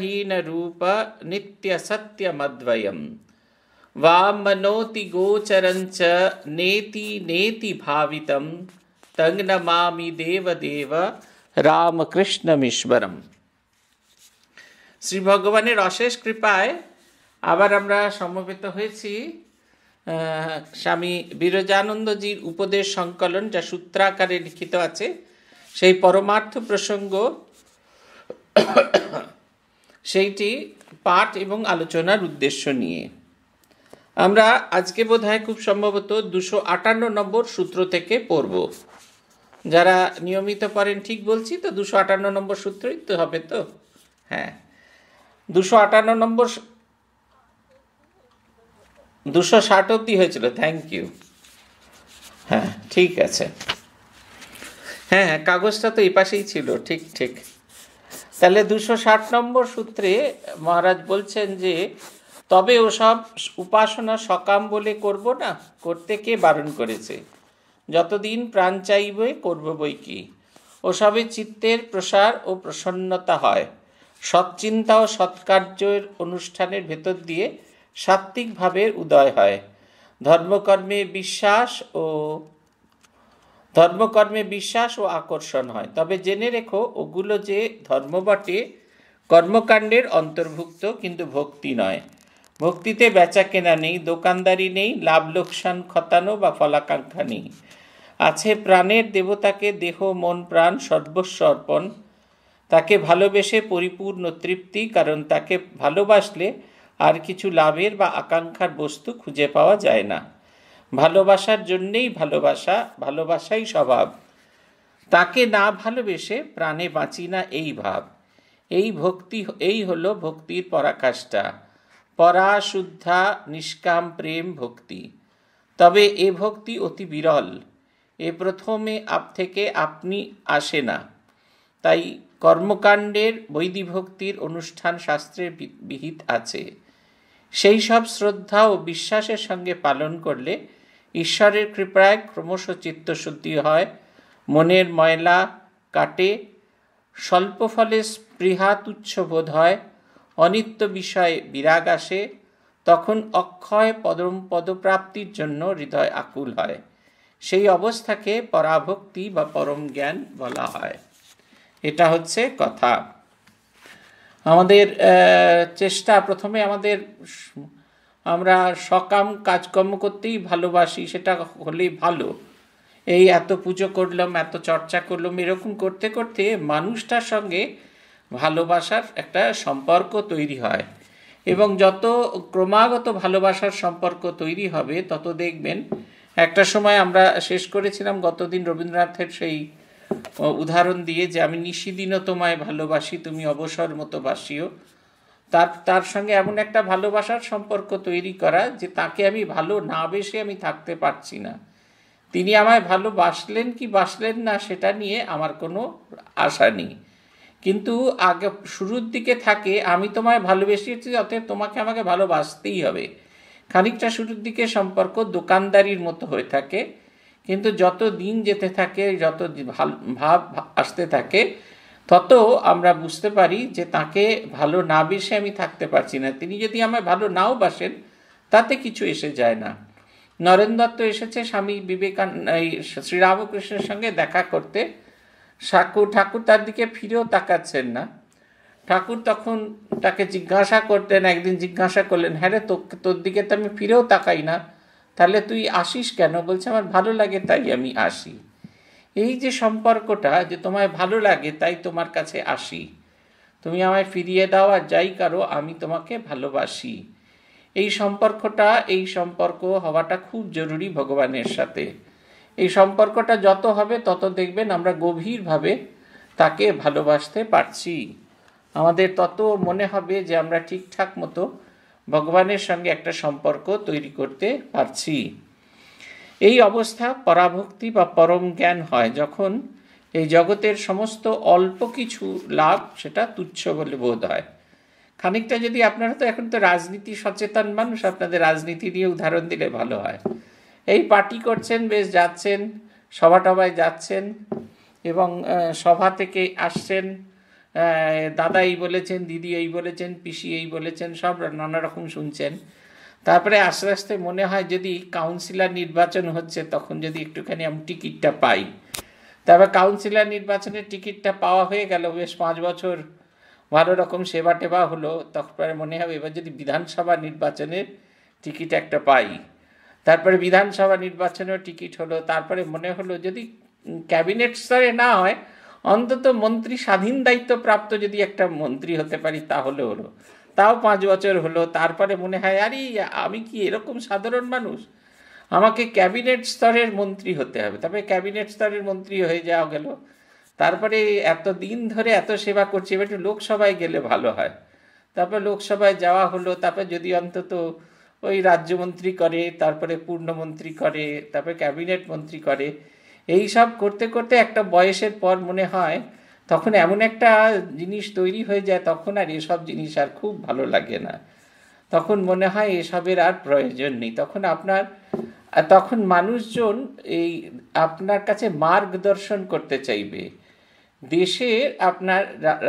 हीनरूप नित्यसत्यमद्वयं वामनोति गोचरञ्च नेति नेति भावितं तं नमामि দেব রামকৃষ্ণমীশ্বরম শ্রী ভগবানের অশেষ কৃপায় আবার আমরা সমবেত হয়েছি স্বামী বিরজানন্দজির উপদেশ সংকলন যা সূত্রাকারে লিখিত আছে সেই পরমার্থ প্রসঙ্গ সেইটি পাঠ এবং আলোচনার উদ্দেশ্য নিয়ে আমরা আজকে বোধহয় খুব সম্ভবত দুশো আটান্ন নম্বর সূত্র থেকে পড়ব যারা নিয়মিত পড়েন ঠিক বলছি তো দুশো আটান্ন নম্বর সূত্রই তো হবে তো হ্যাঁ দুশো আটান্ন নম্বর দুশো ষাট অব্দি হয়েছিল থ্যাংক ইউ হ্যাঁ ঠিক আছে হ্যাঁ হ্যাঁ কাগজটা তো এই পাশেই ছিল ঠিক ঠিক তাহলে দুশো ষাট নম্বর সূত্রে মহারাজ বলছেন যে তবে ওসব উপাসনা সকাম বলে করব না করতে কে বারণ করেছে যতদিন প্রাণ চাইবে করব বই কি ওসবে চিত্তের প্রসার ও প্রসন্নতা হয় সৎচিন্তা ও সৎকার্যের অনুষ্ঠানের ভেতর দিয়ে সাত্ত্বিকভাবে উদয় হয় ধর্মকর্মে বিশ্বাস ও ধর্মকর্মে বিশ্বাস ও আকর্ষণ হয় তবে জেনে রেখো ওগুলো যে ধর্ম বটে কর্মকাণ্ডের অন্তর্ভুক্ত কিন্তু ভক্তি নয় ভক্তিতে বেচা কেনা নেই দোকানদারি নেই লাভ লোকসান খতানো বা ফলাকাঙ্ক্ষা নেই আছে প্রাণের দেবতাকে দেহ মন প্রাণ সর্বস্ব অর্পণ তাকে ভালোবেসে পরিপূর্ণ তৃপ্তি কারণ তাকে ভালোবাসলে আর কিছু লাভের বা আকাঙ্ক্ষার বস্তু খুঁজে পাওয়া যায় না ভালোবাসার জন্যেই ভালোবাসা ভালোবাসাই স্বভাব তাকে না ভালোবেসে প্রাণে বাঁচি না এই ভাব এই ভক্তি এই হলো ভক্তির পরাকাষ্ঠা পরাশুদ্ধা নিষ্কাম প্রেম ভক্তি তবে এ ভক্তি অতি বিরল এ প্রথমে আপ থেকে আপনি আসে না তাই কর্মকাণ্ডের বৈদিভক্তির অনুষ্ঠান শাস্ত্রে বিহিত আছে সেই সব শ্রদ্ধা ও বিশ্বাসের সঙ্গে পালন করলে ঈশ্বরের কৃপায় ক্রমশ চিত্তশুদ্ধি হয় মনের ময়লা কাটে স্বল্প ফলে স্পৃহা তুচ্ছ বোধ হয় অনিত্য বিষয়ে বিরাগ আসে তখন অক্ষয় পদম পদপ্রাপ্তির জন্য হৃদয় আকুল হয় সেই অবস্থাকে পরাভক্তি বা পরম জ্ঞান বলা হয় এটা হচ্ছে কথা আমাদের চেষ্টা প্রথমে আমাদের আমরা সকাম কাজকর্ম করতেই ভালোবাসি সেটা হলেই ভালো এই এত পুজো করলাম এত চর্চা করলাম এরকম করতে করতে মানুষটার সঙ্গে ভালোবাসার একটা সম্পর্ক তৈরি হয় এবং যত ক্রমাগত ভালোবাসার সম্পর্ক তৈরি হবে তত দেখবেন একটা সময় আমরা শেষ করেছিলাম গতদিন রবীন্দ্রনাথের সেই উদাহরণ দিয়ে যে আমি নিশিদিনও তোমায় ভালোবাসি তুমি অবসর মতো বাসিও তার তার সঙ্গে এমন একটা ভালোবাসার সম্পর্ক তৈরি করা যে তাকে আমি ভালো না বেসে আমি থাকতে পারছি না তিনি আমায় ভালোবাসলেন কি বাসলেন না সেটা নিয়ে আমার কোনো আশা নেই কিন্তু আগে শুরুর দিকে থাকে আমি তোমায় ভালোবেসেছি অতএব তোমাকে আমাকে ভালোবাসতেই হবে খানিকটা শুরুর দিকে সম্পর্ক দোকানদারির মতো হয়ে থাকে কিন্তু যত দিন যেতে থাকে যত ভাব আসতে থাকে তত আমরা বুঝতে পারি যে তাকে ভালো না বেসে আমি থাকতে পারছি না তিনি যদি আমায় ভালো নাও বাসেন তাতে কিছু এসে যায় না নরেন দত্ত এসেছে স্বামী বিবেকান এই শ্রীরামকৃষ্ণের সঙ্গে দেখা করতে ঠাকুর ঠাকুর তার দিকে ফিরেও তাকাচ্ছেন না ঠাকুর তখন তাকে জিজ্ঞাসা করতেন একদিন জিজ্ঞাসা করলেন হ্যাঁ রে তোর দিকে তো আমি ফিরেও তাকাই না তাহলে তুই আসিস কেন বলছে আমার ভালো লাগে তাই আমি আসি এই যে সম্পর্কটা যে তোমায় ভালো লাগে তাই তোমার কাছে আসি তুমি আমায় ফিরিয়ে দাও আর যাই কারো আমি তোমাকে ভালোবাসি এই সম্পর্কটা এই সম্পর্ক হওয়াটা খুব জরুরি ভগবানের সাথে এই সম্পর্কটা যত হবে তত দেখবেন আমরা গভীরভাবে তাকে ভালোবাসতে পারছি আমাদের তত মনে হবে যে আমরা ঠিকঠাক মতো ভগবানের সঙ্গে একটা সম্পর্ক তৈরি করতে পারছি এই অবস্থা পরাভক্তি বা পরম জ্ঞান হয় যখন এই জগতের সমস্ত অল্প কিছু লাভ সেটা তুচ্ছ বলে বোধ হয় খানিকটা যদি আপনারা তো এখন তো রাজনীতি সচেতন মানুষ আপনাদের রাজনীতি নিয়ে উদাহরণ দিলে ভালো হয় এই পার্টি করছেন বেশ যাচ্ছেন সভা টভায় যাচ্ছেন এবং সভা থেকে আসছেন দাদা এই বলেছেন দিদি এই বলেছেন পিসি এই বলেছেন সব নানা রকম শুনছেন তারপরে আস্তে আস্তে মনে হয় যদি কাউন্সিলর নির্বাচন হচ্ছে তখন যদি একটুখানি আমি টিকিটটা পাই তারপর কাউন্সিলর নির্বাচনের টিকিটটা পাওয়া হয়ে গেল বেশ পাঁচ বছর ভালো রকম সেবা টেবা হলো তারপরে মনে হবে এবার যদি বিধানসভা নির্বাচনের টিকিট একটা পাই তারপরে বিধানসভা নির্বাচনেও টিকিট হলো তারপরে মনে হলো যদি ক্যাবিনেট স্তরে না হয় অন্তত মন্ত্রী স্বাধীন দায়িত্বপ্রাপ্ত যদি একটা মন্ত্রী হতে পারি তাহলে হলো তাও পাঁচ বছর হলো তারপরে মনে হয় আরে আমি কি এরকম সাধারণ মানুষ আমাকে ক্যাবিনেট স্তরের মন্ত্রী হতে হবে তবে ক্যাবিনেট স্তরের মন্ত্রী হয়ে যাওয়া গেল তারপরে এত দিন ধরে এত সেবা করছি এবার একটু লোকসভায় গেলে ভালো হয় তারপর লোকসভায় যাওয়া হলো তারপর যদি অন্তত ওই রাজ্যমন্ত্রী করে তারপরে পূর্ণমন্ত্রী করে তারপরে ক্যাবিনেট মন্ত্রী করে এই সব করতে করতে একটা বয়সের পর মনে হয় তখন এমন একটা জিনিস তৈরি হয়ে যায় তখন আর এসব জিনিস আর খুব ভালো লাগে না তখন মনে হয় এসবের আর প্রয়োজন নেই তখন আপনার তখন মানুষজন এই আপনার কাছে মার্গদর্শন করতে চাইবে দেশে আপনার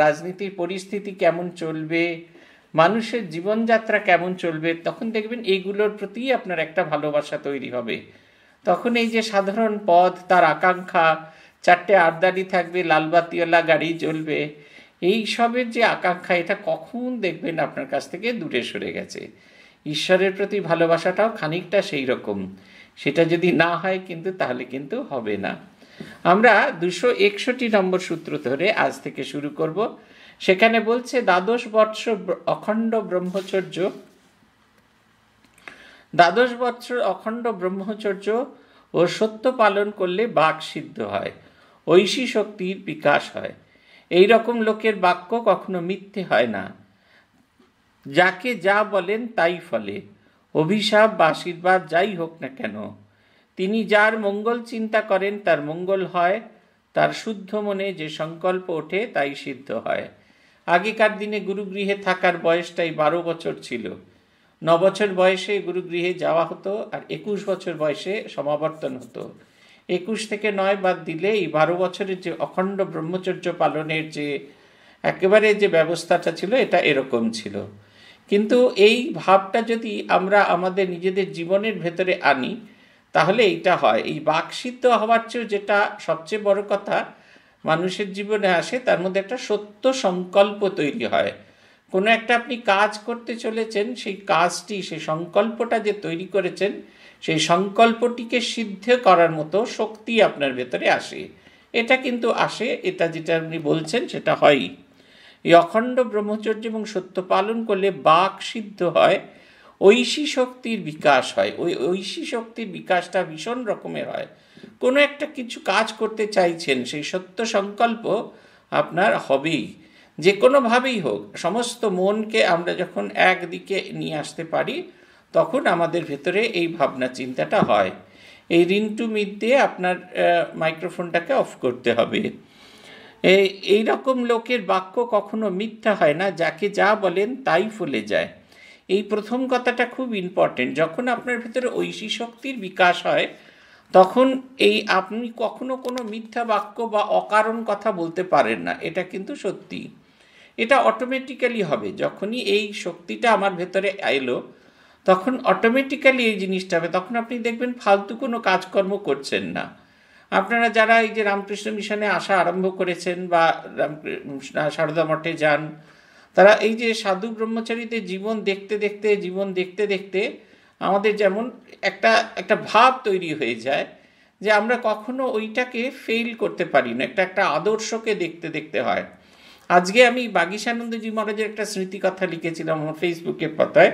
রাজনীতির পরিস্থিতি কেমন চলবে মানুষের জীবনযাত্রা কেমন চলবে তখন দেখবেন এইগুলোর প্রতি আপনার একটা ভালোবাসা তৈরি হবে তখন এই যে সাধারণ পথ তার আকাঙ্ক্ষা চারটে আবদারি থাকবে লালবাতিওয়ালা গাড়ি চলবে এই সবের যে আকাঙ্ক্ষা এটা কখন দেখবেন আপনার কাছ থেকে দূরে সরে গেছে ঈশ্বরের প্রতি ভালোবাসাটাও খানিকটা সেই রকম সেটা যদি না হয় কিন্তু তাহলে কিন্তু হবে না আমরা দুশো একষট্টি নম্বর সূত্র ধরে আজ থেকে শুরু করব সেখানে বলছে দ্বাদশ বৎস অখণ্ড ব্রহ্মচর্য দ্বাদশ বৎসর অখণ্ড ব্রহ্মচর্য ও সত্য পালন করলে বাঘ সিদ্ধ হয় ঐশী শক্তির বিকাশ হয় এই রকম লোকের বাক্য কখনো মিথ্যে হয় না যাকে যা বলেন তাই ফলে অভিশাপ বা আশীর্বাদ যাই হোক না কেন তিনি যার মঙ্গল চিন্তা করেন তার মঙ্গল হয় তার শুদ্ধ মনে যে সংকল্প ওঠে তাই সিদ্ধ হয় আগেকার দিনে গুরুগৃহে থাকার বয়সটাই বারো বছর ছিল ন বছর বয়সে গুরুগৃহে যাওয়া হতো আর একুশ বছর বয়সে সমাবর্তন হতো একুশ থেকে নয় বাদ দিলে এই বারো বছরের যে অখণ্ড ব্রহ্মচর্য পালনের যে একেবারে যে ব্যবস্থাটা ছিল এটা এরকম ছিল কিন্তু এই ভাবটা যদি আমরা আমাদের নিজেদের জীবনের ভেতরে আনি তাহলে এইটা হয় এই বাকসিদ্ধ হওয়ার চেয়েও যেটা সবচেয়ে বড় কথা মানুষের জীবনে আসে তার মধ্যে একটা সত্য সংকল্প তৈরি হয় কোনো একটা আপনি কাজ করতে চলেছেন সেই কাজটি সেই সংকল্পটা যে তৈরি করেছেন সেই সংকল্পটিকে সিদ্ধ করার মতো শক্তি আপনার ভেতরে আসে এটা কিন্তু আসে এটা যেটা আপনি বলছেন সেটা হয়ই এই অখণ্ড ব্রহ্মচর্য এবং সত্য পালন করলে বাক সিদ্ধ হয় ঐশী শক্তির বিকাশ হয় ওই ঐশী শক্তির বিকাশটা ভীষণ রকমের হয় কোনো একটা কিছু কাজ করতে চাইছেন সেই সত্য সংকল্প আপনার হবেই যে কোনোভাবেই হোক সমস্ত মনকে আমরা যখন একদিকে নিয়ে আসতে পারি তখন আমাদের ভেতরে এই ভাবনা চিন্তাটা হয় এই রিং টু মিট দিয়ে আপনার মাইক্রোফোনটাকে অফ করতে হবে এই রকম লোকের বাক্য কখনো মিথ্যা হয় না যাকে যা বলেন তাই ফলে যায় এই প্রথম কথাটা খুব ইম্পর্টেন্ট যখন আপনার ভেতরে ঐশী শক্তির বিকাশ হয় তখন এই আপনি কখনো কোনো মিথ্যা বাক্য বা অকারণ কথা বলতে পারেন না এটা কিন্তু সত্যি এটা অটোমেটিক্যালি হবে যখনই এই শক্তিটা আমার ভেতরে এলো তখন অটোমেটিক্যালি এই জিনিসটা হবে তখন আপনি দেখবেন ফালতু কোনো কাজকর্ম করছেন না আপনারা যারা এই যে রামকৃষ্ণ মিশনে আসা আরম্ভ করেছেন বা সারদা মঠে যান তারা এই যে সাধু ব্রহ্মচারীদের জীবন দেখতে দেখতে জীবন দেখতে দেখতে আমাদের যেমন একটা একটা ভাব তৈরি হয়ে যায় যে আমরা কখনো ওইটাকে ফেল করতে পারি না একটা একটা আদর্শকে দেখতে দেখতে হয় আজকে আমি বাগিসানন্দজি মহারাজের একটা স্মৃতিকথা লিখেছিলাম আমার ফেসবুকের পাতায়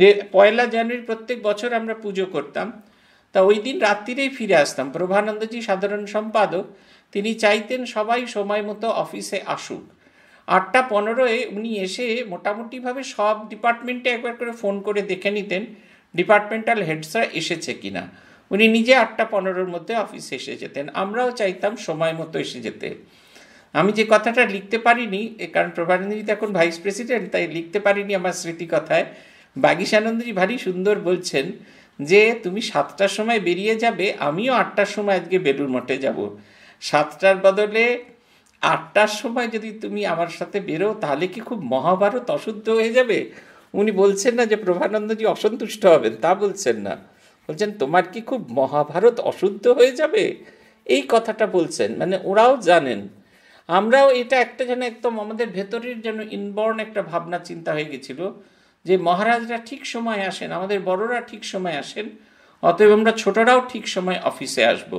যে পয়লা জানুয়ারি প্রত্যেক বছর আমরা পুজো করতাম তা ওই দিন রাত্রিরেই ফিরে আসতাম প্রভানন্দজি সাধারণ সম্পাদক তিনি চাইতেন সবাই সময় মতো অফিসে আসুক আটটা পনেরোয় উনি এসে মোটামুটিভাবে সব ডিপার্টমেন্টে একবার করে ফোন করে দেখে নিতেন ডিপার্টমেন্টাল হেডসরা এসেছে কিনা উনি নিজে আটটা পনেরোর মধ্যে অফিসে এসে যেতেন আমরাও চাইতাম সময় মতো এসে যেতে আমি যে কথাটা লিখতে পারিনি কারণ প্রভানন্দজি এখন ভাইস প্রেসিডেন্ট তাই লিখতে পারিনি আমার স্মৃতিকথায় বাগিশানন্দজি ভারী সুন্দর বলছেন যে তুমি সাতটার সময় বেরিয়ে যাবে আমিও আটটার সময় আজকে বেলুর মঠে যাব সাতটার বদলে আটটার সময় যদি তুমি আমার সাথে বেরো তাহলে কি খুব মহাভারত অশুদ্ধ হয়ে যাবে উনি বলছেন না যে প্রভানন্দজি অসন্তুষ্ট হবেন তা বলছেন না বলছেন তোমার কি খুব মহাভারত অশুদ্ধ হয়ে যাবে এই কথাটা বলছেন মানে ওরাও জানেন আমরাও এটা একটা যেন একদম আমাদের ভেতরের যেন ইনবর্ন একটা ভাবনা চিন্তা হয়ে গেছিলো যে মহারাজরা ঠিক সময় আসেন আমাদের বড়রা ঠিক সময় আসেন অতএব আমরা ছোটরাও ঠিক সময় অফিসে আসব।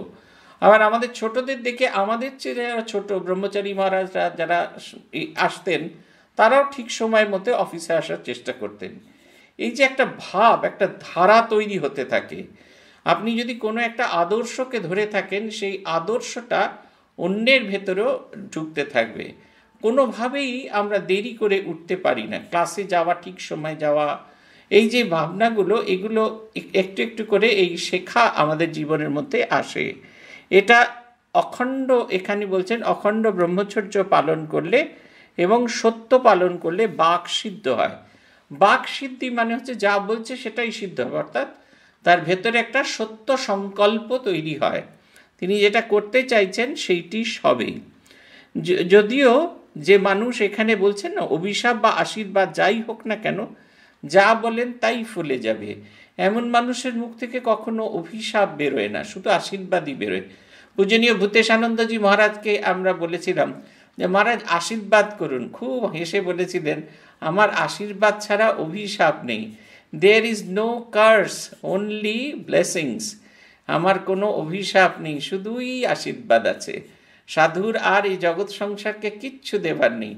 আবার আমাদের ছোটদের দেখে আমাদের চেয়ে যারা ছোট ব্রহ্মচারী মহারাজরা যারা আসতেন তারাও ঠিক সময় মতে অফিসে আসার চেষ্টা করতেন এই যে একটা ভাব একটা ধারা তৈরি হতে থাকে আপনি যদি কোনো একটা আদর্শকে ধরে থাকেন সেই আদর্শটা অন্যের ভেতরেও ঢুকতে থাকবে কোনোভাবেই আমরা দেরি করে উঠতে পারি না ক্লাসে যাওয়া ঠিক সময় যাওয়া এই যে ভাবনাগুলো এগুলো একটু একটু করে এই শেখা আমাদের জীবনের মধ্যে আসে এটা অখণ্ড এখানে বলছেন অখণ্ড ব্রহ্মচর্য পালন করলে এবং সত্য পালন করলে বাক সিদ্ধ হয় বাক সিদ্ধি মানে হচ্ছে যা বলছে সেটাই সিদ্ধ হবে অর্থাৎ তার ভেতরে একটা সত্য সংকল্প তৈরি হয় তিনি যেটা করতে চাইছেন সেইটি সবেই যদিও যে মানুষ এখানে বলছেন না অভিশাপ বা আশীর্বাদ যাই হোক না কেন যা বলেন তাই ফুলে যাবে এমন মানুষের মুখ থেকে কখনো অভিশাপ বেরোয় না শুধু আশীর্বাদই বেরোয় পূজনীয় আনন্দজি মহারাজকে আমরা বলেছিলাম যে মহারাজ আশীর্বাদ করুন খুব হেসে বলেছিলেন আমার আশীর্বাদ ছাড়া অভিশাপ নেই there is no curse only blessings আমার কোনো অভিশাপ নেই শুধুই আশীর্বাদ আছে সাধুর আর এই জগৎ সংসারকে কিচ্ছু দেবার নেই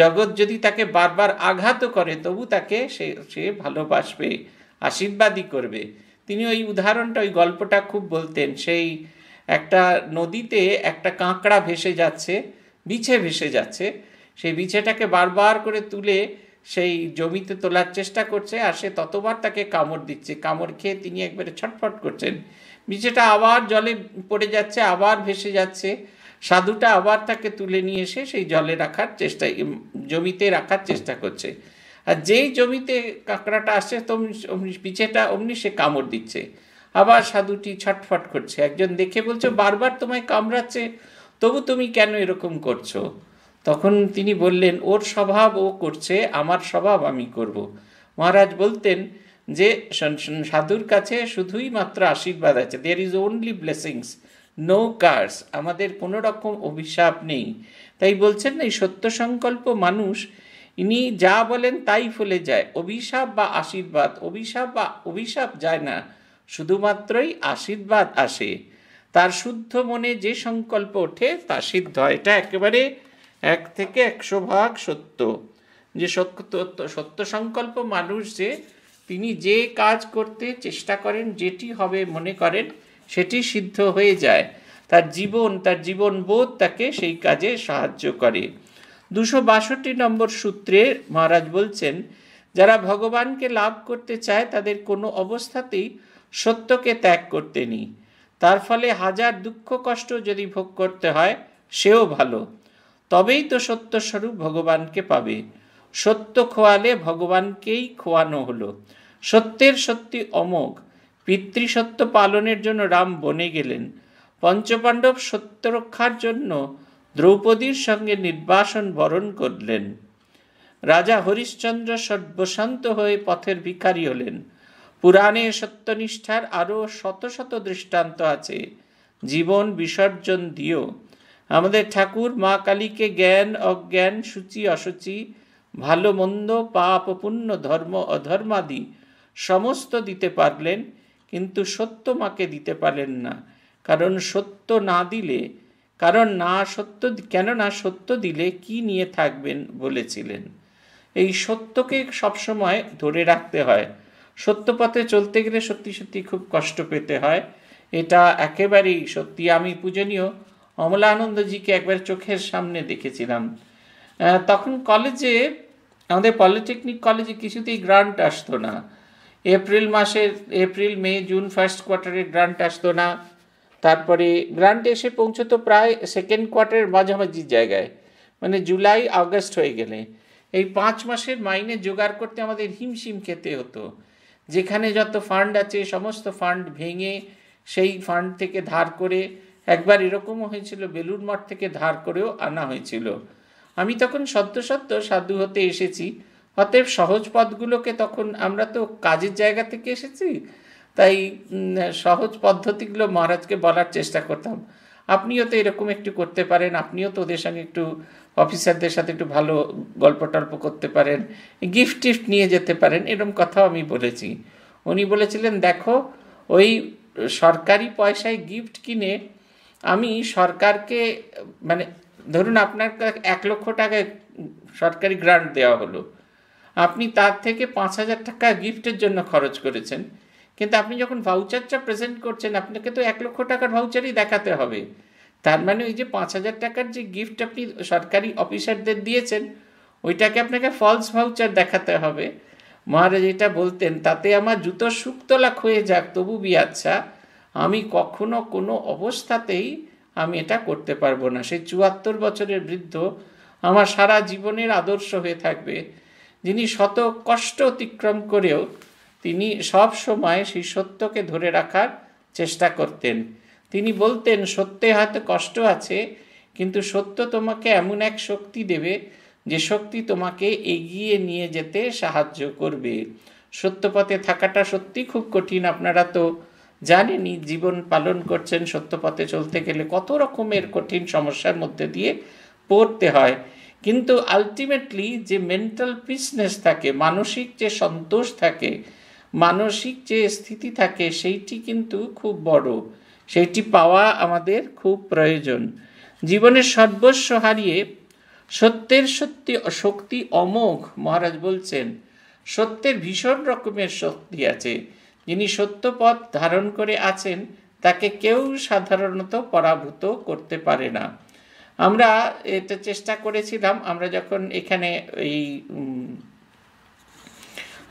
জগৎ যদি তাকে বারবার আঘাত করে তবু তাকে সে সে ভালোবাসবে আশীর্বাদই করবে তিনি ওই উদাহরণটা ওই গল্পটা খুব বলতেন সেই একটা নদীতে একটা কাঁকড়া ভেসে যাচ্ছে বিছে ভেসে যাচ্ছে সেই বিছেটাকে বারবার করে তুলে সেই জমিতে তোলার চেষ্টা করছে আর সে ততবার তাকে কামড় দিচ্ছে কামড় খেয়ে তিনি একবারে ছটফট করছেন বিছেটা আবার জলে পড়ে যাচ্ছে আবার ভেসে যাচ্ছে সাধুটা আবার তাকে তুলে নিয়ে এসে সেই জলে রাখার চেষ্টা জমিতে রাখার চেষ্টা করছে আর যেই জমিতে কাঁকড়াটা আসছে অমনি পিছেটা অমনি সে কামড় দিচ্ছে আবার সাধুটি ছটফট করছে একজন দেখে বলছে বারবার তোমায় কামড়াচ্ছে তবু তুমি কেন এরকম করছো তখন তিনি বললেন ওর স্বভাব ও করছে আমার স্বভাব আমি করব। মহারাজ বলতেন যে সাধুর কাছে শুধুই মাত্র আশীর্বাদ আছে there is only blessings no curse আমাদের কোনো রকম অভিশাপ নেই তাই বলছেন না এই সত্য সংকল্প মানুষ ইনি যা বলেন তাই ফলে যায় অভিশাপ বা আশীর্বাদ অভিশাপ বা অভিশাপ যায় না শুধুমাত্রই আশীর্বাদ আসে তার শুদ্ধ মনে যে সংকল্প ওঠে তা সিদ্ধ হয় এটা একেবারে এক থেকে একশো ভাগ সত্য যে সত্য সত্য সংকল্প মানুষ যে তিনি যে কাজ করতে চেষ্টা করেন যেটি হবে মনে করেন সেটি সিদ্ধ হয়ে যায় তার জীবন তার জীবনবোধ তাকে সেই কাজে সাহায্য করে দুশো বাষট্টি নম্বর সূত্রে মহারাজ বলছেন যারা ভগবানকে লাভ করতে চায় তাদের কোনো অবস্থাতেই সত্যকে ত্যাগ করতে নি তার ফলে হাজার দুঃখ কষ্ট যদি ভোগ করতে হয় সেও ভালো তবেই তো সত্যস্বরূপ ভগবানকে পাবে সত্য খোয়ালে ভগবানকেই খোয়ানো হলো সত্যের সত্যি অমোঘ পিতৃসত্য পালনের জন্য রাম বনে গেলেন পঞ্চপাণ্ডব সত্য রক্ষার জন্য দ্রৌপদীর সঙ্গে নির্বাসন বরণ করলেন রাজা হরিশ্চন্দ্র সর্বশান্ত হয়ে পথের ভিখারি হলেন পুরাণে সত্যনিষ্ঠার আরও শত শত দৃষ্টান্ত আছে জীবন বিসর্জন দিও আমাদের ঠাকুর মা কালীকে জ্ঞান অজ্ঞান সূচি অসুচি ভালো মন্দ পাপ পুণ্য ধর্ম অধর্মাদি সমস্ত দিতে পারলেন কিন্তু সত্য মাকে দিতে পারলেন না কারণ সত্য না দিলে কারণ না সত্য কেননা সত্য দিলে কি নিয়ে থাকবেন বলেছিলেন এই সত্যকে সবসময় ধরে রাখতে হয় সত্যপথে চলতে গেলে সত্যি সত্যি খুব কষ্ট পেতে হয় এটা একেবারেই সত্যি আমি পূজনীয় অমলা আনন্দজিকে একবার চোখের সামনে দেখেছিলাম তখন কলেজে আমাদের পলিটেকনিক কলেজে কিছুতেই গ্রান্ট আসতো না এপ্রিল মাসের এপ্রিল মে জুন ফার্স্ট কোয়ার্টারে গ্রান্ট আসতো না তারপরে গ্রান্ট এসে পৌঁছতো প্রায় সেকেন্ড কোয়ার্টারের মাঝামাঝি জায়গায় মানে জুলাই আগস্ট হয়ে গেলে এই পাঁচ মাসের মাইনে জোগাড় করতে আমাদের হিমশিম খেতে হতো যেখানে যত ফান্ড আছে সমস্ত ফান্ড ভেঙে সেই ফান্ড থেকে ধার করে একবার এরকমও হয়েছিল বেলুড় মঠ থেকে ধার করেও আনা হয়েছিল আমি তখন সত্য সত্য সাধু হতে এসেছি অতএব সহজ পথগুলোকে তখন আমরা তো কাজের জায়গা থেকে এসেছি তাই সহজ পদ্ধতিগুলো মহারাজকে বলার চেষ্টা করতাম আপনিও তো এরকম একটু করতে পারেন আপনিও তো ওদের সঙ্গে একটু অফিসারদের সাথে একটু ভালো গল্প টল্প করতে পারেন গিফট টিফট নিয়ে যেতে পারেন এরকম কথাও আমি বলেছি উনি বলেছিলেন দেখো ওই সরকারি পয়সায় গিফট কিনে আমি সরকারকে মানে ধরুন আপনার এক লক্ষ টাকায় সরকারি গ্রান্ট দেওয়া হলো আপনি তার থেকে পাঁচ হাজার টাকা গিফটের জন্য খরচ করেছেন কিন্তু আপনি যখন ভাউচারটা প্রেজেন্ট করছেন আপনাকে তো এক লক্ষ টাকার ভাউচারই দেখাতে হবে তার মানে ওই যে পাঁচ হাজার টাকার যে গিফট আপনি সরকারি অফিসারদের দিয়েছেন ওইটাকে আপনাকে ফলস ভাউচার দেখাতে হবে মহারাজ এটা বলতেন তাতে আমার জুতো শুকতলা হয়ে যাক তবু বিয়াচ্ছা আমি কখনো কোনো অবস্থাতেই আমি এটা করতে পারবো না সেই চুয়াত্তর বছরের বৃদ্ধ আমার সারা জীবনের আদর্শ হয়ে থাকবে যিনি শত কষ্ট অতিক্রম করেও তিনি সব সময় সেই সত্যকে ধরে রাখার চেষ্টা করতেন তিনি বলতেন সত্যে হয়তো কষ্ট আছে কিন্তু সত্য তোমাকে এমন এক শক্তি দেবে যে শক্তি তোমাকে এগিয়ে নিয়ে যেতে সাহায্য করবে সত্যপথে থাকাটা সত্যি খুব কঠিন আপনারা তো জানেনই জীবন পালন করছেন সত্যপথে চলতে গেলে কত রকমের কঠিন সমস্যার মধ্যে দিয়ে পড়তে হয় কিন্তু আলটিমেটলি যে মেন্টাল পিসনেস থাকে মানসিক যে সন্তোষ থাকে মানসিক যে স্থিতি থাকে সেইটি কিন্তু খুব বড় সেইটি পাওয়া আমাদের খুব প্রয়োজন জীবনের সর্বস্ব হারিয়ে সত্যের সত্যি শক্তি অমোঘ মহারাজ বলছেন সত্যের ভীষণ রকমের শক্তি আছে যিনি সত্য পথ ধারণ করে আছেন তাকে কেউ সাধারণত পরাভূত করতে পারে না আমরা এটা চেষ্টা করেছিলাম আমরা যখন এখানে এই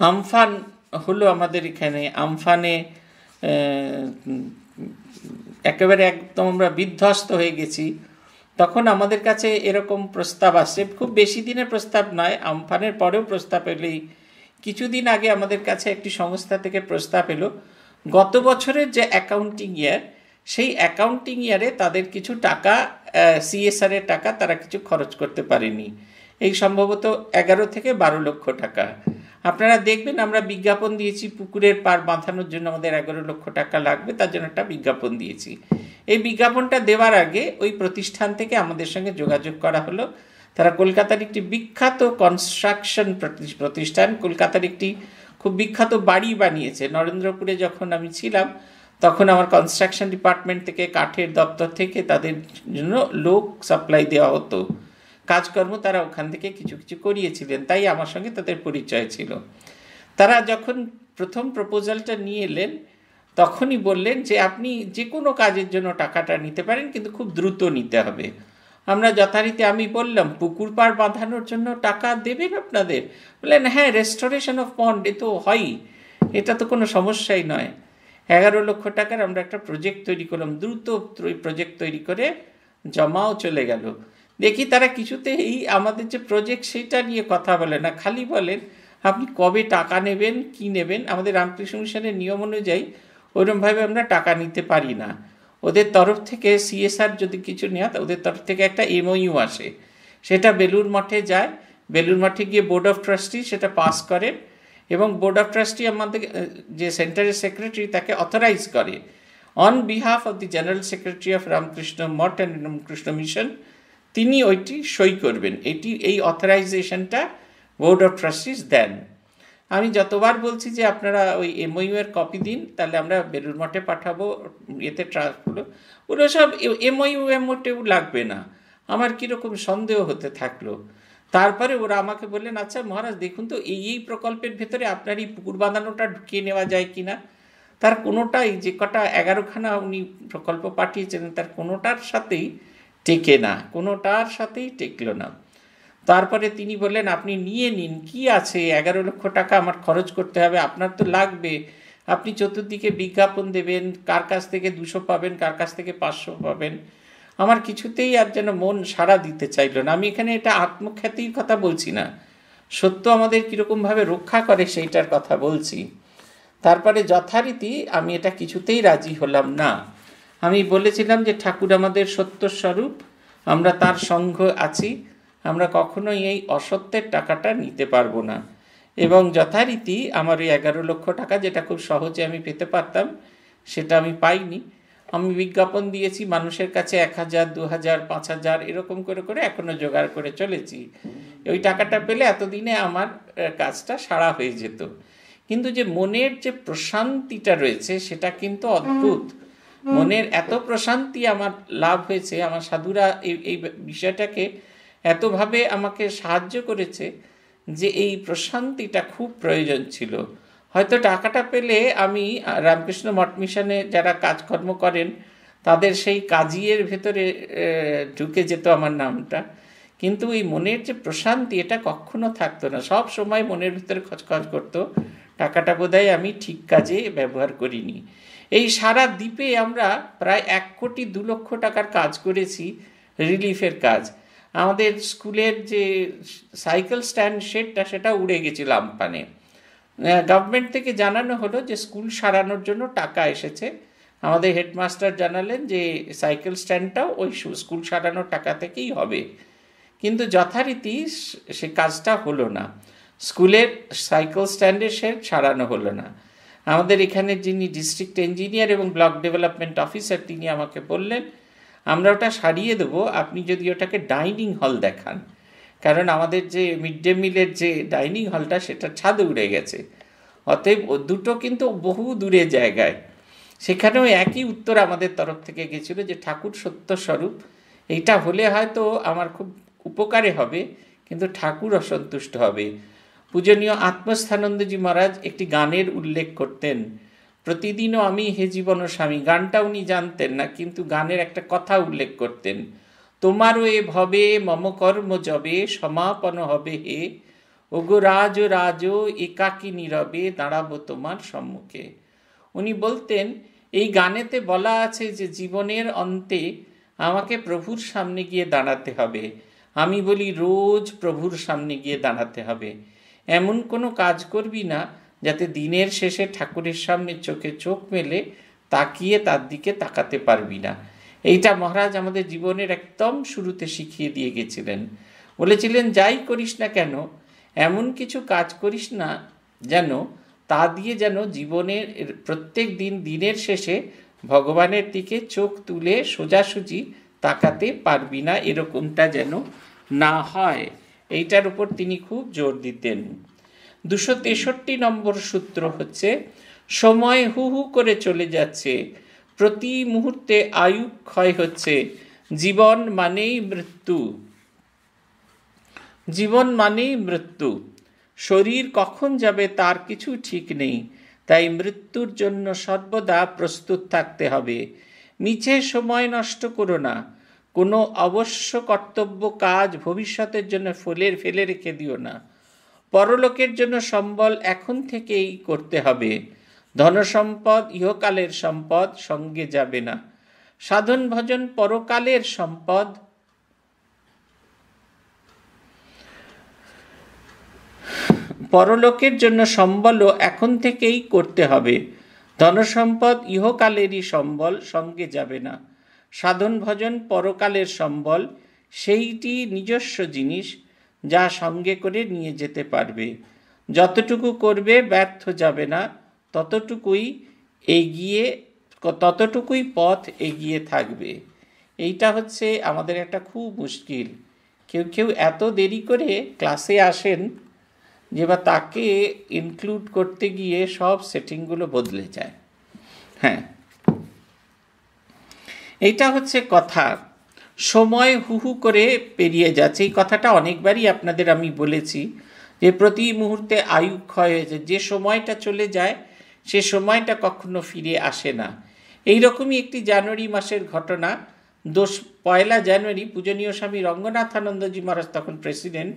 আমফান হলো আমাদের এখানে আমফানে একেবারে একদম আমরা বিধ্বস্ত হয়ে গেছি তখন আমাদের কাছে এরকম প্রস্তাব আসে খুব বেশি দিনের প্রস্তাব নয় আমফানের পরেও প্রস্তাব এলেই কিছুদিন আগে আমাদের কাছে একটি সংস্থা থেকে প্রস্তাব এলো গত বছরের যে অ্যাকাউন্টিং ইয়ার সেই অ্যাকাউন্টিং ইয়ারে তাদের কিছু টাকা সিএসআর এর টাকা তারা কিছু খরচ করতে পারেনি এই সম্ভবত এগারো থেকে বারো লক্ষ টাকা আপনারা দেখবেন আমরা বিজ্ঞাপন দিয়েছি পুকুরের পার বাঁধানোর জন্য আমাদের এগারো লক্ষ টাকা লাগবে তার জন্য একটা বিজ্ঞাপন দিয়েছি এই বিজ্ঞাপনটা দেওয়ার আগে ওই প্রতিষ্ঠান থেকে আমাদের সঙ্গে যোগাযোগ করা হলো তারা কলকাতার একটি বিখ্যাত কনস্ট্রাকশন প্রতিষ্ঠান কলকাতার একটি খুব বিখ্যাত বাড়ি বানিয়েছে নরেন্দ্রপুরে যখন আমি ছিলাম তখন আমার কনস্ট্রাকশন ডিপার্টমেন্ট থেকে কাঠের দপ্তর থেকে তাদের জন্য লোক সাপ্লাই দেওয়া হতো কাজকর্ম তারা ওখান থেকে কিছু কিছু করিয়েছিলেন তাই আমার সঙ্গে তাদের পরিচয় ছিল তারা যখন প্রথম প্রপোজালটা নিয়ে এলেন তখনই বললেন যে আপনি যে কোনো কাজের জন্য টাকাটা নিতে পারেন কিন্তু খুব দ্রুত নিতে হবে আমরা যথারীতি আমি বললাম পুকুর পাড় বাঁধানোর জন্য টাকা দেবেন আপনাদের বললেন হ্যাঁ রেস্টোরেশন অফ পন্ড এ তো হয়ই এটা তো কোনো সমস্যাই নয় এগারো লক্ষ টাকার আমরা একটা প্রজেক্ট তৈরি করলাম দ্রুত ওই প্রজেক্ট তৈরি করে জমাও চলে গেল দেখি তারা কিছুতে এই আমাদের যে প্রজেক্ট সেটা নিয়ে কথা বলে না খালি বলেন আপনি কবে টাকা নেবেন কি নেবেন আমাদের রামকৃষ্ণ মিশনের নিয়ম অনুযায়ী ওরমভাবে আমরা টাকা নিতে পারি না ওদের তরফ থেকে সিএসআর যদি কিছু নেওয়া ওদের তরফ থেকে একটা এমওইউ আসে সেটা বেলুর মঠে যায় বেলুর মঠে গিয়ে বোর্ড অফ ট্রাস্টি সেটা পাস করেন এবং বোর্ড অফ ট্রাস্টি আমাদের যে সেন্টারের সেক্রেটারি তাকে অথরাইজ করে on behalf of the general secretary of Ramakrishna Math and Ramakrishna Mission তিনি ওইটি সই করবেন এটি এই অথরাইজেশনটা বোর্ড অফ ট্রাস্টিস দেন আমি যতবার বলছি যে আপনারা ওই এমওইউ এর কপি দিন তাহলে আমরা বেলুর মঠে পাঠাবো এতে ট্রাস্টগুলো ওরা সব এমওইউ এমওটেও লাগবে না আমার কীরকম সন্দেহ হতে থাকলো তারপরে ওরা আমাকে বললেন আচ্ছা মহারাজ দেখুন তো এই এই প্রকল্পের ভেতরে আপনার এই পুকুর বাঁধানোটা ঢুকিয়ে নেওয়া যায় কি না তার কোনোটাই যে কটা এগারোখানা উনি প্রকল্প পাঠিয়েছেন তার কোনোটার সাথেই টেকে না কোনোটার সাথেই টেকল না তারপরে তিনি বললেন আপনি নিয়ে নিন কি আছে এগারো লক্ষ টাকা আমার খরচ করতে হবে আপনার তো লাগবে আপনি চতুর্দিকে বিজ্ঞাপন দেবেন কার কাছ থেকে দুশো পাবেন কার কাছ থেকে পাঁচশো পাবেন আমার কিছুতেই আর যেন মন সাড়া দিতে চাইল না আমি এখানে এটা আত্মখ্যাতির কথা বলছি না সত্য আমাদের কীরকমভাবে রক্ষা করে সেইটার কথা বলছি তারপরে যথারীতি আমি এটা কিছুতেই রাজি হলাম না আমি বলেছিলাম যে ঠাকুর আমাদের সত্যস্বরূপ আমরা তার সঙ্ঘ আছি আমরা কখনোই এই অসত্যের টাকাটা নিতে পারবো না এবং যথারীতি আমার ওই এগারো লক্ষ টাকা যেটা খুব সহজে আমি পেতে পারতাম সেটা আমি পাইনি আমি বিজ্ঞাপন দিয়েছি মানুষের কাছে এক হাজার দু হাজার পাঁচ হাজার এরকম করে করে এখনো জোগাড় করে চলেছি ওই টাকাটা পেলে এতদিনে আমার কাজটা সারা হয়ে যেত কিন্তু যে মনের যে প্রশান্তিটা রয়েছে সেটা কিন্তু অদ্ভুত মনের এত প্রশান্তি আমার লাভ হয়েছে আমার সাধুরা এই এই বিষয়টাকে এতভাবে আমাকে সাহায্য করেছে যে এই প্রশান্তিটা খুব প্রয়োজন ছিল হয়তো টাকাটা পেলে আমি রামকৃষ্ণ মঠ মিশনে যারা কাজকর্ম করেন তাদের সেই কাজিয়ের ভেতরে ঢুকে যেত আমার নামটা কিন্তু এই মনের যে প্রশান্তি এটা কখনো থাকতো না সব সময় মনের ভিতরে খচখচ করতো টাকাটা বোধহয় আমি ঠিক কাজে ব্যবহার করিনি এই সারা দ্বীপে আমরা প্রায় এক কোটি দু লক্ষ টাকার কাজ করেছি রিলিফের কাজ আমাদের স্কুলের যে সাইকেল স্ট্যান্ড সেটটা সেটা উড়ে গেছিল আমপানে গভর্নমেন্ট থেকে জানানো হলো যে স্কুল সারানোর জন্য টাকা এসেছে আমাদের হেডমাস্টার জানালেন যে সাইকেল স্ট্যান্ডটাও ওই স্কুল সারানোর টাকা থেকেই হবে কিন্তু যথারীতি সে কাজটা হলো না স্কুলের সাইকেল স্ট্যান্ডে সে সারানো হলো না আমাদের এখানে যিনি ডিস্ট্রিক্ট ইঞ্জিনিয়ার এবং ব্লক ডেভেলপমেন্ট অফিসার তিনি আমাকে বললেন আমরা ওটা সারিয়ে দেবো আপনি যদি ওটাকে ডাইনিং হল দেখান কারণ আমাদের যে মিড ডে মিলের যে ডাইনিং হলটা সেটা ছাদে উড়ে গেছে অতএব দুটো কিন্তু বহু দূরে জায়গায় সেখানেও একই উত্তর আমাদের তরফ থেকে গেছিলো যে ঠাকুর সত্যস্বরূপ এইটা হলে হয়তো আমার খুব উপকারে হবে কিন্তু ঠাকুর অসন্তুষ্ট হবে পূজনীয় আত্মস্থানন্দজি মহারাজ একটি গানের উল্লেখ করতেন প্রতিদিনও আমি হে জীবন স্বামী গানটা উনি জানতেন না কিন্তু গানের একটা কথা উল্লেখ করতেন তোমারও এ ভবে মম কর্ম জবে সমাপন হবে হে ওগো রাজ রাজ একাকি নীরবে দাঁড়াবো তোমার সম্মুখে উনি বলতেন এই গানেতে বলা আছে যে জীবনের অন্তে আমাকে প্রভুর সামনে গিয়ে দাঁড়াতে হবে আমি বলি রোজ প্রভুর সামনে গিয়ে দাঁড়াতে হবে এমন কোনো কাজ করবি না যাতে দিনের শেষে ঠাকুরের সামনে চোখে চোখ মেলে তাকিয়ে তার দিকে তাকাতে পারবি না এইটা মহারাজ আমাদের জীবনের একদম শুরুতে শিখিয়ে দিয়ে গেছিলেন বলেছিলেন যাই করিস না কেন এমন কিছু কাজ করিস না যেন তা দিয়ে যেন জীবনের প্রত্যেক দিন দিনের শেষে ভগবানের দিকে চোখ তুলে সোজাসুজি তাকাতে পারবি না এরকমটা যেন না হয় এইটার উপর তিনি খুব জোর দিতেন দুশো তেষট্টি নম্বর সূত্র হচ্ছে সময় হু হু করে চলে যাচ্ছে প্রতি মুহূর্তে আয়ু ক্ষয় হচ্ছে জীবন মানেই মৃত্যু জীবন মানেই মৃত্যু শরীর কখন যাবে তার কিছু ঠিক নেই তাই মৃত্যুর জন্য সর্বদা প্রস্তুত থাকতে হবে মিছে সময় নষ্ট করো না কোনো অবশ্য কর্তব্য কাজ ভবিষ্যতের জন্য ফলের ফেলে রেখে দিও না পরলোকের জন্য সম্বল এখন থেকেই করতে হবে ধনসম্পদ ইহকালের সম্পদ সঙ্গে যাবে না সাধন ভজন পরকালের সম্পদ পরলোকের জন্য সম্বলও এখন থেকেই করতে হবে ধনসম্পদ ইহকালেরই সম্বল সঙ্গে যাবে না সাধন ভজন পরকালের সম্বল সেইটি নিজস্ব জিনিস যা সঙ্গে করে নিয়ে যেতে পারবে যতটুকু করবে ব্যর্থ যাবে না ততটুকুই এগিয়ে ততটুকুই পথ এগিয়ে থাকবে এইটা হচ্ছে আমাদের একটা খুব মুশকিল কেউ কেউ এত দেরি করে ক্লাসে আসেন যে বা তাকে ইনক্লুড করতে গিয়ে সব সেটিংগুলো বদলে যায় হ্যাঁ এইটা হচ্ছে কথা সময় হুহু করে পেরিয়ে যাচ্ছে এই কথাটা অনেকবারই আপনাদের আমি বলেছি যে প্রতি মুহূর্তে আয়ু ক্ষয় হয়েছে যে সময়টা চলে যায় সে সময়টা কখনো ফিরে আসে না এই রকমই একটি জানুয়ারি মাসের ঘটনা দোষ পয়লা জানুয়ারি পূজনীয় স্বামী রঙ্গনাথানন্দজি মহারাজ তখন প্রেসিডেন্ট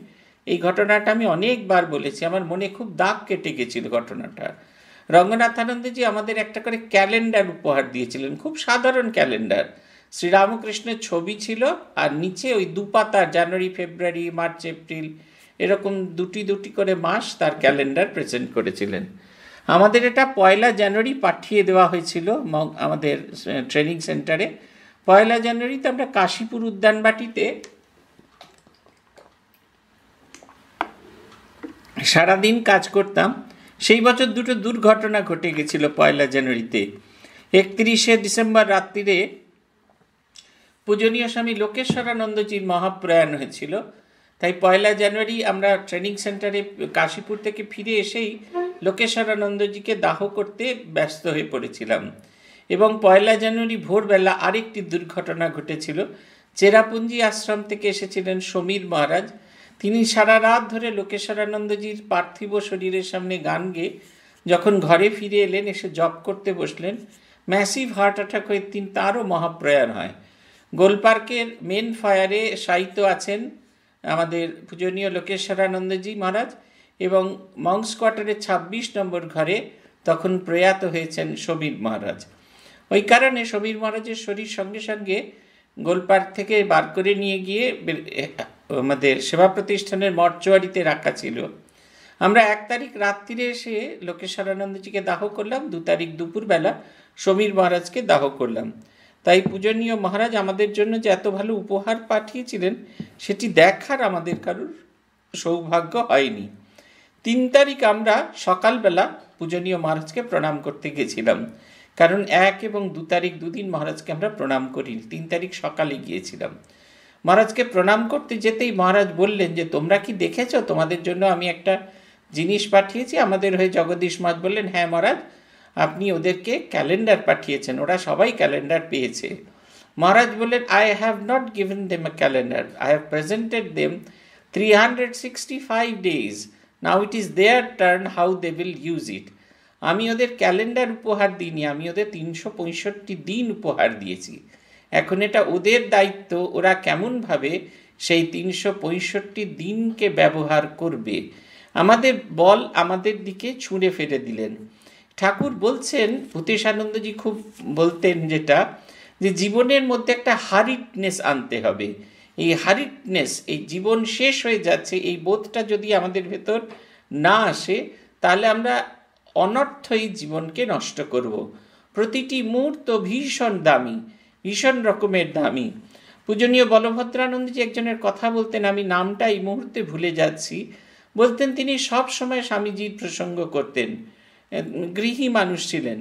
এই ঘটনাটা আমি অনেকবার বলেছি আমার মনে খুব দাগ কেটে গেছিল ঘটনাটা রঙ্গনাথানন্দজি আমাদের একটা করে ক্যালেন্ডার উপহার দিয়েছিলেন খুব সাধারণ ক্যালেন্ডার শ্রীরামকৃষ্ণের ছবি ছিল আর নিচে ওই পাতার জানুয়ারি ফেব্রুয়ারি মার্চ এপ্রিল এরকম দুটি দুটি করে মাস তার ক্যালেন্ডার প্রেজেন্ট করেছিলেন আমাদের এটা পয়লা জানুয়ারি পাঠিয়ে দেওয়া হয়েছিল আমাদের ট্রেনিং সেন্টারে পয়লা জানুয়ারিতে আমরা কাশীপুর উদ্যানবাটিতে সারাদিন কাজ করতাম সেই বছর দুটো দুর্ঘটনা ঘটে গেছিল পয়লা জানুয়ারিতে একত্রিশে ডিসেম্বর রাত্রিরে পূজনীয় স্বামী লোকেশ্বরানন্দজির মহাপ্রয়াণ হয়েছিল তাই পয়লা জানুয়ারি আমরা ট্রেনিং সেন্টারে কাশীপুর থেকে ফিরে এসেই লোকেশ্বরানন্দজিকে দাহ করতে ব্যস্ত হয়ে পড়েছিলাম এবং পয়লা জানুয়ারি ভোরবেলা আরেকটি দুর্ঘটনা ঘটেছিল চেরাপুঞ্জি আশ্রম থেকে এসেছিলেন সমীর মহারাজ তিনি সারা রাত ধরে লোকেশ্বরানন্দজির পার্থিব শরীরের সামনে গান গেয়ে যখন ঘরে ফিরে এলেন এসে জপ করতে বসলেন ম্যাসিভ হার্ট অ্যাটাক হয়ে তিনি তারও মহাপ্রয়াণ হয় গোলপার্কের মেন ফায়ারে সাহিত্য আছেন আমাদের পূজনীয় লোকেশ্বরানন্দজি মহারাজ এবং মংস কোয়ার্টারের ছাব্বিশ নম্বর ঘরে তখন প্রয়াত হয়েছেন সমীর মহারাজ ওই কারণে সমীর মহারাজের শরীর সঙ্গে সঙ্গে গোলপার্ক থেকে বার করে নিয়ে গিয়ে আমাদের সেবা প্রতিষ্ঠানের মর্চুয়ারিতে রাখা ছিল আমরা এক তারিখ রাত্রিরে এসে লোকেশ্বরানন্দজিকে দাহ করলাম দু তারিখ দুপুরবেলা সমীর মহারাজকে দাহ করলাম তাই পূজনীয় মহারাজ আমাদের জন্য যে এত ভালো উপহার পাঠিয়েছিলেন সেটি দেখার আমাদের কারোর সৌভাগ্য হয়নি তিন তারিখ আমরা সকালবেলা পূজনীয় মহারাজকে প্রণাম করতে গেছিলাম কারণ এক এবং দু তারিখ দুদিন মহারাজকে আমরা প্রণাম করি তিন তারিখ সকালে গিয়েছিলাম মহারাজকে প্রণাম করতে যেতেই মহারাজ বললেন যে তোমরা কি দেখেছ তোমাদের জন্য আমি একটা জিনিস পাঠিয়েছি আমাদের হয়ে জগদীশ মাছ বললেন হ্যাঁ মহারাজ আপনি ওদেরকে ক্যালেন্ডার পাঠিয়েছেন ওরা সবাই ক্যালেন্ডার পেয়েছে মহারাজ বললেন I have not given them a calendar I have presented them three hundred sixty five days now it is their turn how they will use it আমি ওদের ক্যালেন্ডার উপহার দিইনি আমি ওদের তিনশো পঁয়ষট্টি দিন উপহার দিয়েছি এখন এটা ওদের দায়িত্ব ওরা কেমনভাবে সেই তিনশো পঁয়ষট্টি দিনকে ব্যবহার করবে আমাদের বল আমাদের দিকে ছুঁড়ে ফেলে দিলেন ঠাকুর বলছেন ভূতেশ আনন্দজি খুব বলতেন যেটা যে জীবনের মধ্যে একটা হারিটনেস আনতে হবে এই হারিডনেস এই জীবন শেষ হয়ে যাচ্ছে এই বোধটা যদি আমাদের ভেতর না আসে তাহলে আমরা অনর্থই জীবনকে নষ্ট করব। প্রতিটি মুহূর্ত ভীষণ দামি ভীষণ রকমের দামি পূজনীয় বলভদ্রানন্দজি একজনের কথা বলতেন আমি নামটা এই মুহূর্তে ভুলে যাচ্ছি বলতেন তিনি সব সময় স্বামীজির প্রসঙ্গ করতেন গৃহী মানুষ ছিলেন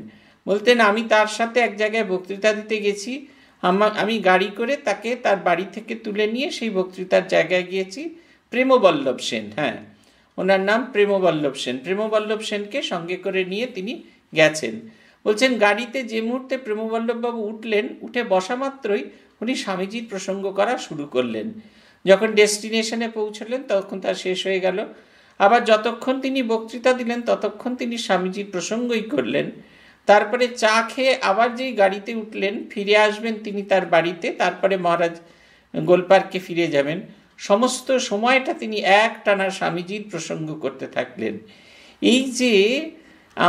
বলতেন আমি তার সাথে এক জায়গায় বক্তৃতা দিতে গেছি আমি গাড়ি করে তাকে তার বাড়ি থেকে তুলে নিয়ে সেই বক্তৃতার জায়গায় গিয়েছি প্রেমবল্লভ সেন হ্যাঁ ওনার নাম প্রেমবল্লভ সেন প্রেমবল্লভ সেনকে সঙ্গে করে নিয়ে তিনি গেছেন বলছেন গাড়িতে যে মুহূর্তে প্রেমবল্লভবাবু উঠলেন উঠে বসা মাত্রই উনি স্বামীজির প্রসঙ্গ করা শুরু করলেন যখন ডেস্টিনেশনে পৌঁছলেন তখন তা শেষ হয়ে গেল আবার যতক্ষণ তিনি বক্তৃতা দিলেন ততক্ষণ তিনি স্বামীজির প্রসঙ্গই করলেন তারপরে চা খেয়ে আবার যেই গাড়িতে উঠলেন ফিরে আসবেন তিনি তার বাড়িতে তারপরে মহারাজ গোলপার্কে ফিরে যাবেন সমস্ত সময়টা তিনি এক টানা স্বামীজির প্রসঙ্গ করতে থাকলেন এই যে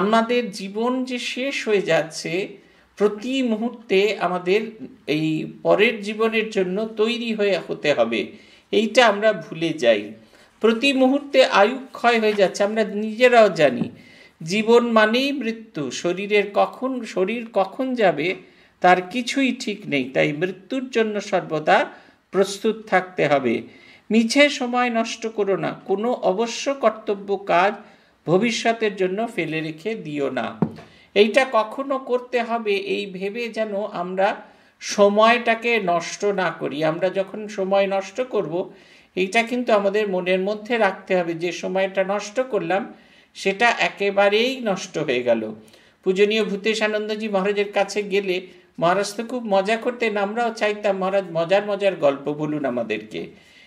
আমাদের জীবন যে শেষ হয়ে যাচ্ছে প্রতি মুহূর্তে আমাদের এই পরের জীবনের জন্য তৈরি হয়ে হতে হবে এইটা আমরা ভুলে যাই প্রতি মুহূর্তে আয়ু ক্ষয় হয়ে যাচ্ছে আমরা নিজেরাও জানি জীবন মানেই মৃত্যু শরীরের কখন শরীর কখন যাবে তার কিছুই ঠিক নেই তাই মৃত্যুর জন্য সর্বদা প্রস্তুত থাকতে হবে মিছে সময় নষ্ট করো না কোনো অবশ্য কর্তব্য কাজ ভবিষ্যতের জন্য ফেলে রেখে দিও না এইটা কখনো করতে হবে এই ভেবে যেন আমরা সময়টাকে নষ্ট না করি আমরা যখন সময় নষ্ট করব এইটা কিন্তু আমাদের মনের মধ্যে রাখতে হবে যে সময়টা নষ্ট করলাম সেটা একেবারেই নষ্ট হয়ে গেল পূজনীয় ভূতেশ আনন্দজি মহারাজের কাছে গেলে মহারাজ তো খুব মজা করতেন আমরাও চাইতাম মহারাজ মজার মজার গল্প বলুন আমাদেরকে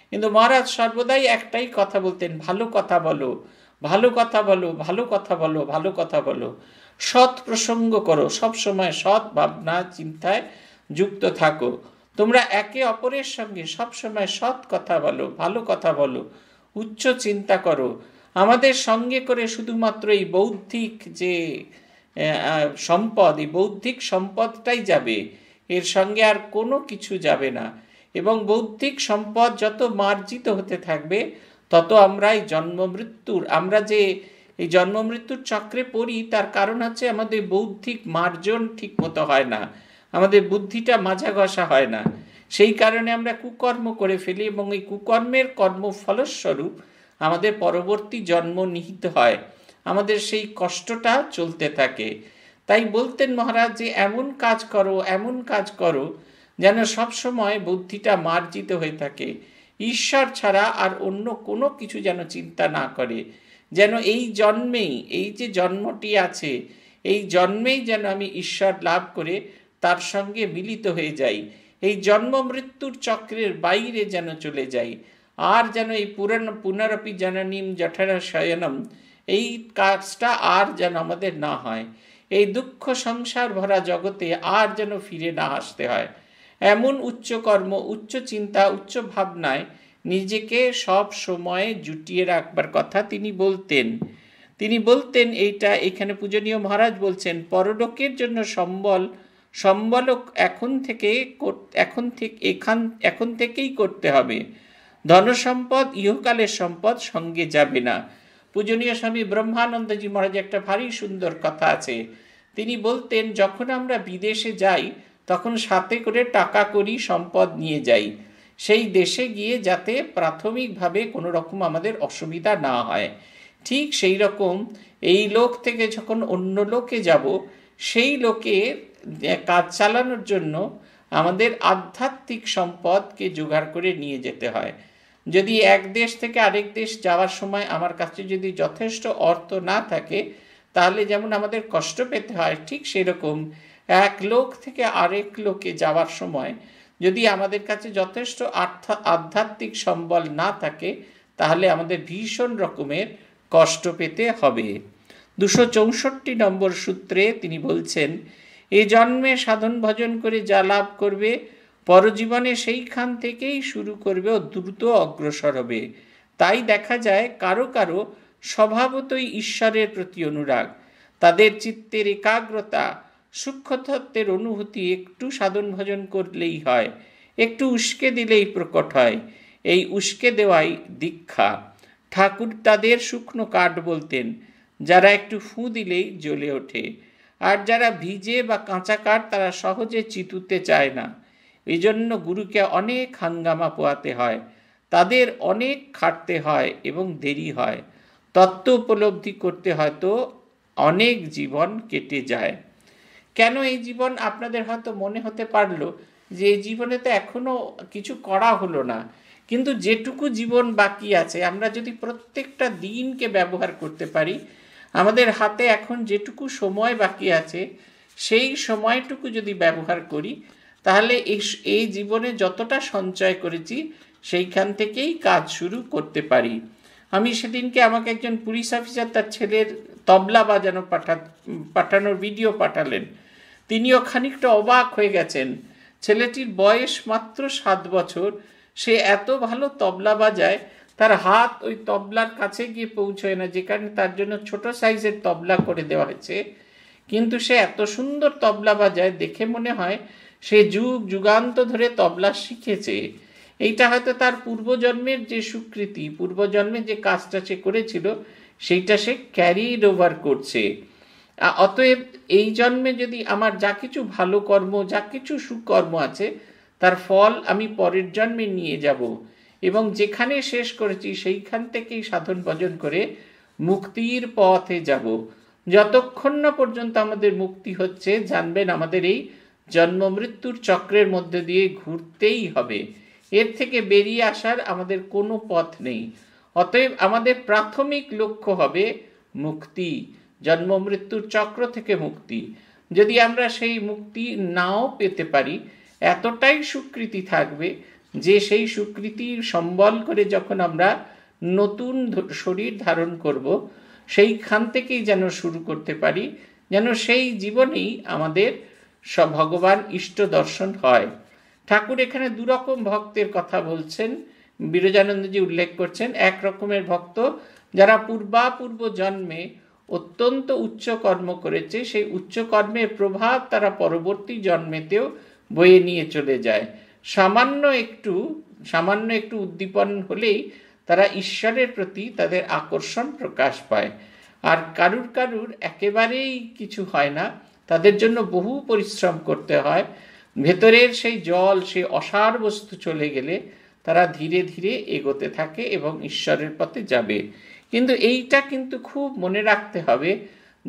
কিন্তু মহারাজ সর্বদাই একটাই কথা বলতেন ভালো কথা বলো ভালো কথা বলো ভালো কথা বলো ভালো কথা বলো সৎ প্রসঙ্গ করো সবসময় সৎ ভাবনা চিন্তায় যুক্ত থাকো তোমরা একে অপরের সঙ্গে সবসময় সৎ কথা বলো ভালো কথা বলো উচ্চ চিন্তা করো আমাদের সঙ্গে করে শুধুমাত্র এই বৌদ্ধিক যে সম্পদ এই বৌদ্ধিক সম্পদটাই যাবে এর সঙ্গে আর কোনো কিছু যাবে না এবং বৌদ্ধিক সম্পদ যত মার্জিত হতে থাকবে তত আমরা এই জন্ম মৃত্যুর আমরা যে এই জন্ম মৃত্যুর চক্রে পড়ি তার কারণ হচ্ছে আমাদের বৌদ্ধিক মার্জন ঠিক মতো হয় না আমাদের বুদ্ধিটা মাজা ঘষা হয় না সেই কারণে আমরা কুকর্ম করে ফেলি এবং এই কুকর্মের কর্ম ফলস্বরূপ আমাদের পরবর্তী জন্ম নিহিত হয় আমাদের সেই কষ্টটা চলতে থাকে তাই বলতেন মহারাজ যে এমন কাজ করো এমন কাজ করো যেন সবসময় বুদ্ধিটা মার্জিত হয়ে থাকে ঈশ্বর ছাড়া আর অন্য কোনো কিছু যেন চিন্তা না করে যেন এই জন্মেই এই যে জন্মটি আছে এই জন্মেই যেন আমি ঈশ্বর লাভ করে তার সঙ্গে মিলিত হয়ে যাই এই জন্ম মৃত্যুর চক্রের বাইরে যেন চলে যাই আর যেন এই পুরান পুনরপি জননীম জঠর শয়নম এই কাজটা আর যেন আমাদের না হয় এই দুঃখ সংসার ভরা জগতে আর যেন ফিরে না আসতে হয় এমন উচ্চ কর্ম উচ্চ চিন্তা উচ্চ ভাবনায় নিজেকে সব সময়ে জুটিয়ে রাখবার কথা তিনি বলতেন তিনি বলতেন এইটা এখানে পূজনীয় মহারাজ বলছেন পরলোকের জন্য সম্বল সম্বলক এখন থেকে এখন থেকে এখান এখন থেকেই করতে হবে ধনসম্পদ ইহকালের সম্পদ সঙ্গে যাবে না পূজনীয় স্বামী ব্রহ্মানন্দজি মহারাজ একটা ভারী সুন্দর কথা আছে তিনি বলতেন যখন আমরা বিদেশে যাই তখন সাথে করে টাকা করি সম্পদ নিয়ে যাই সেই দেশে গিয়ে যাতে প্রাথমিকভাবে কোনো রকম আমাদের অসুবিধা না হয় ঠিক সেই রকম এই লোক থেকে যখন অন্য লোকে যাব সেই লোকের কাজ চালানোর জন্য আমাদের আধ্যাত্মিক সম্পদকে জোগাড় করে নিয়ে যেতে হয় যদি এক দেশ থেকে আরেক দেশ যাওয়ার সময় আমার কাছে যদি যথেষ্ট অর্থ না থাকে তাহলে যেমন আমাদের কষ্ট পেতে হয় ঠিক সেরকম এক লোক থেকে আরেক লোকে যাওয়ার সময় যদি আমাদের কাছে যথেষ্ট আধ্যাত্মিক সম্বল না থাকে তাহলে আমাদের ভীষণ রকমের কষ্ট পেতে হবে দুশো চৌষট্টি নম্বর সূত্রে তিনি বলছেন এ জন্মে সাধন ভজন করে যা লাভ করবে পরজীবনে সেইখান থেকেই শুরু করবে ও দ্রুত অগ্রসর হবে তাই দেখা যায় কারো কারো স্বভাবতই ঈশ্বরের প্রতি অনুরাগ তাদের চিত্তের একাগ্রতা সূক্ষ্মতত্ত্বের অনুভূতি একটু সাধন ভজন করলেই হয় একটু উস্কে দিলেই প্রকট হয় এই উস্কে দেওয়াই দীক্ষা ঠাকুর তাদের শুকনো কাঠ বলতেন যারা একটু ফু দিলেই জ্বলে ওঠে আর যারা ভিজে বা কাঁচা কাঠ তারা সহজে চিতুতে চায় না এই জন্য গুরুকে অনেক হাঙ্গামা পোয়াতে হয় তাদের অনেক খাটতে হয় এবং দেরি হয় তত্ত্ব উপলব্ধি করতে হয়তো অনেক জীবন কেটে যায় কেন এই জীবন আপনাদের হয়তো মনে হতে পারলো যে এই জীবনে তো এখনও কিছু করা হলো না কিন্তু যেটুকু জীবন বাকি আছে আমরা যদি প্রত্যেকটা দিনকে ব্যবহার করতে পারি আমাদের হাতে এখন যেটুকু সময় বাকি আছে সেই সময়টুকু যদি ব্যবহার করি তাহলে এই জীবনে যতটা সঞ্চয় করেছি সেইখান থেকেই কাজ শুরু করতে পারি আমি সেদিনকে আমাকে একজন পুলিশ অফিসার তার ছেলের তবলা বাজানো পাঠা পাঠানোর ভিডিও পাঠালেন তিনিও খানিকটা অবাক হয়ে গেছেন ছেলেটির বয়স মাত্র সাত বছর সে এত ভালো তবলা বাজায় তার হাত ওই তবলার কাছে গিয়ে পৌঁছয় না যে কারণে তার জন্য ছোট সাইজের তবলা করে দেওয়া হয়েছে কিন্তু সে এত সুন্দর তবলা বাজায় দেখে মনে হয় সে যুগ যুগান্ত ধরে তবলা শিখেছে এইটা হয়তো তার পূর্বজন্মের যে স্বীকৃতি পূর্বজন্মের যে কাজটা সে করেছিল সেইটা সে ক্যারিড ওভার করছে অতএব এই জন্মে যদি আমার যা কিছু ভালো কর্ম যা কিছু সুকর্ম আছে তার ফল আমি পরের জন্মে নিয়ে যাব এবং যেখানে শেষ করেছি সেইখান থেকেই সাধন ভজন করে মুক্তির পথে যাব যতক্ষণ না পর্যন্ত আমাদের মুক্তি হচ্ছে জানবেন আমাদের এই জন্ম মৃত্যুর চক্রের মধ্যে দিয়ে ঘুরতেই হবে এর থেকে বেরিয়ে আসার আমাদের কোনো পথ নেই অতএব আমাদের প্রাথমিক লক্ষ্য হবে মুক্তি জন্ম মৃত্যুর চক্র থেকে মুক্তি যদি আমরা সেই মুক্তি নাও পেতে পারি এতটাই স্বীকৃতি থাকবে যে সেই স্বীকৃতি সম্বল করে যখন আমরা নতুন শরীর ধারণ করব সেইখান থেকেই যেন শুরু করতে পারি যেন সেই জীবনেই আমাদের সব ভগবান ইষ্ট দর্শন হয় ঠাকুর এখানে দুরকম ভক্তের কথা বলছেন বিরজানন্দজি উল্লেখ করছেন এক রকমের ভক্ত যারা পূর্বাপূর্ব জন্মে অত্যন্ত উচ্চ কর্ম করেছে সেই উচ্চ কর্মের প্রভাব তারা পরবর্তী জন্মেতেও বয়ে নিয়ে চলে যায় সামান্য একটু সামান্য একটু উদ্দীপন হলেই তারা ঈশ্বরের প্রতি তাদের আকর্ষণ প্রকাশ পায় আর কারুর কারুর একেবারেই কিছু হয় না তাদের জন্য বহু পরিশ্রম করতে হয় ভেতরের সেই জল সেই অসার বস্তু চলে গেলে তারা ধীরে ধীরে এগোতে থাকে এবং ঈশ্বরের পথে যাবে কিন্তু এইটা কিন্তু খুব মনে রাখতে হবে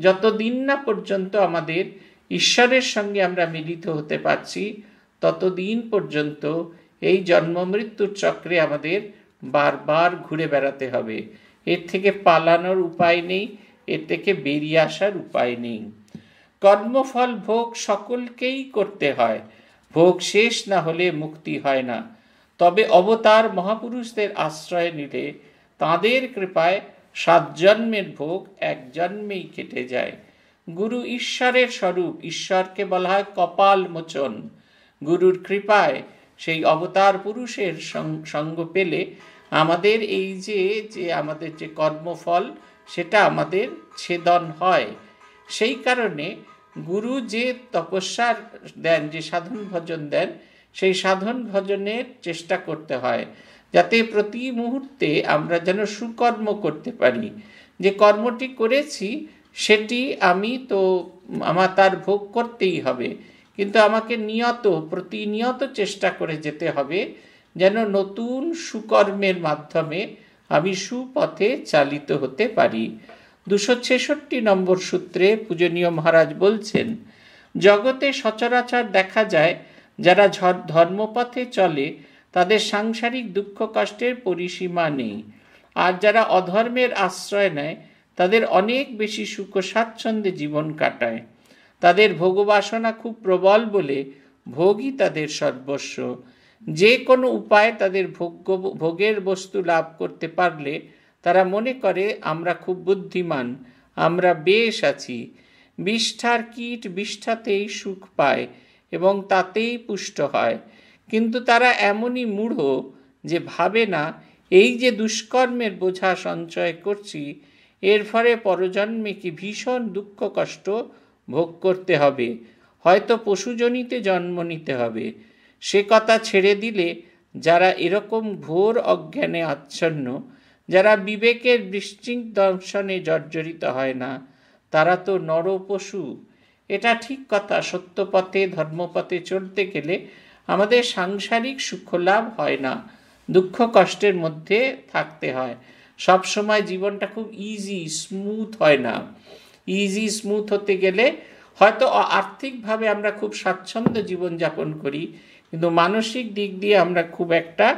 যতদিন না পর্যন্ত আমাদের ঈশ্বরের সঙ্গে আমরা মিলিত হতে পারছি ততদিন পর্যন্ত এই জন্ম মৃত্যুর চক্রে আমাদের বারবার ঘুরে বেড়াতে হবে এর থেকে পালানোর উপায় নেই এর থেকে বেরিয়ে আসার উপায় নেই কর্মফল ভোগ সকলকেই করতে হয় ভোগ শেষ না হলে মুক্তি হয় না তবে অবতার মহাপুরুষদের আশ্রয় নিলে তাঁদের কৃপায় সাত জন্মের ভোগ এক জন্মেই কেটে যায় গুরু ঈশ্বরের স্বরূপ ঈশ্বরকে বলা হয় কপাল মোচন গুরুর কৃপায় সেই অবতার পুরুষের সঙ্গ পেলে আমাদের এই যে যে আমাদের যে কর্মফল সেটা আমাদের ছেদন হয় সেই কারণে গুরু যে তপস্যার দেন যে সাধন ভজন দেন সেই সাধন ভজনের চেষ্টা করতে হয় যাতে প্রতি মুহূর্তে আমরা যেন সুকর্ম করতে পারি যে কর্মটি করেছি সেটি আমি তো আমার তার ভোগ করতেই হবে কিন্তু আমাকে নিয়ত প্রতিনিয়ত চেষ্টা করে যেতে হবে যেন নতুন সুকর্মের মাধ্যমে আমি সুপথে চালিত হতে পারি দুশো ছেষট্টি নম্বর সূত্রে পূজনীয় মহারাজ বলছেন জগতে সচরাচর দেখা যায় যারা ধর্মপথে চলে তাদের সাংসারিক দুঃখ কষ্টের পরিসীমা নেই আর যারা অধর্মের আশ্রয় নেয় তাদের অনেক বেশি সুখ স্বাচ্ছন্দ্যে জীবন কাটায় তাদের ভোগবাসনা খুব প্রবল বলে ভোগই তাদের সর্বস্ব যে কোনো উপায়ে তাদের ভোগ্য ভোগের বস্তু লাভ করতে পারলে তারা মনে করে আমরা খুব বুদ্ধিমান আমরা বেশ আছি বিষ্ঠার কীট বিষ্ঠাতেই সুখ পায় এবং তাতেই পুষ্ট হয় কিন্তু তারা এমনই মূঢ় যে ভাবে না এই যে দুষ্কর্মের বোঝা সঞ্চয় করছি এর ফলে পরজন্মে কি ভীষণ দুঃখ কষ্ট ভোগ করতে হবে হয়তো পশুজনিতে জন্ম নিতে হবে সে কথা ছেড়ে দিলে যারা এরকম ঘোর অজ্ঞানে আচ্ছন্ন যারা বিবেকের বিশৃঙ্খ দর্শনে জর্জরিত হয় না তারা তো নর পশু এটা ঠিক কথা সত্যপথে ধর্মপথে চলতে গেলে আমাদের সাংসারিক সুখলাভ হয় না দুঃখ কষ্টের মধ্যে থাকতে হয় সব সময় জীবনটা খুব ইজি স্মুথ হয় না ইজি স্মুথ হতে গেলে হয়তো আর্থিকভাবে আমরা খুব স্বাচ্ছন্দ্য জীবনযাপন করি কিন্তু মানসিক দিক দিয়ে আমরা খুব একটা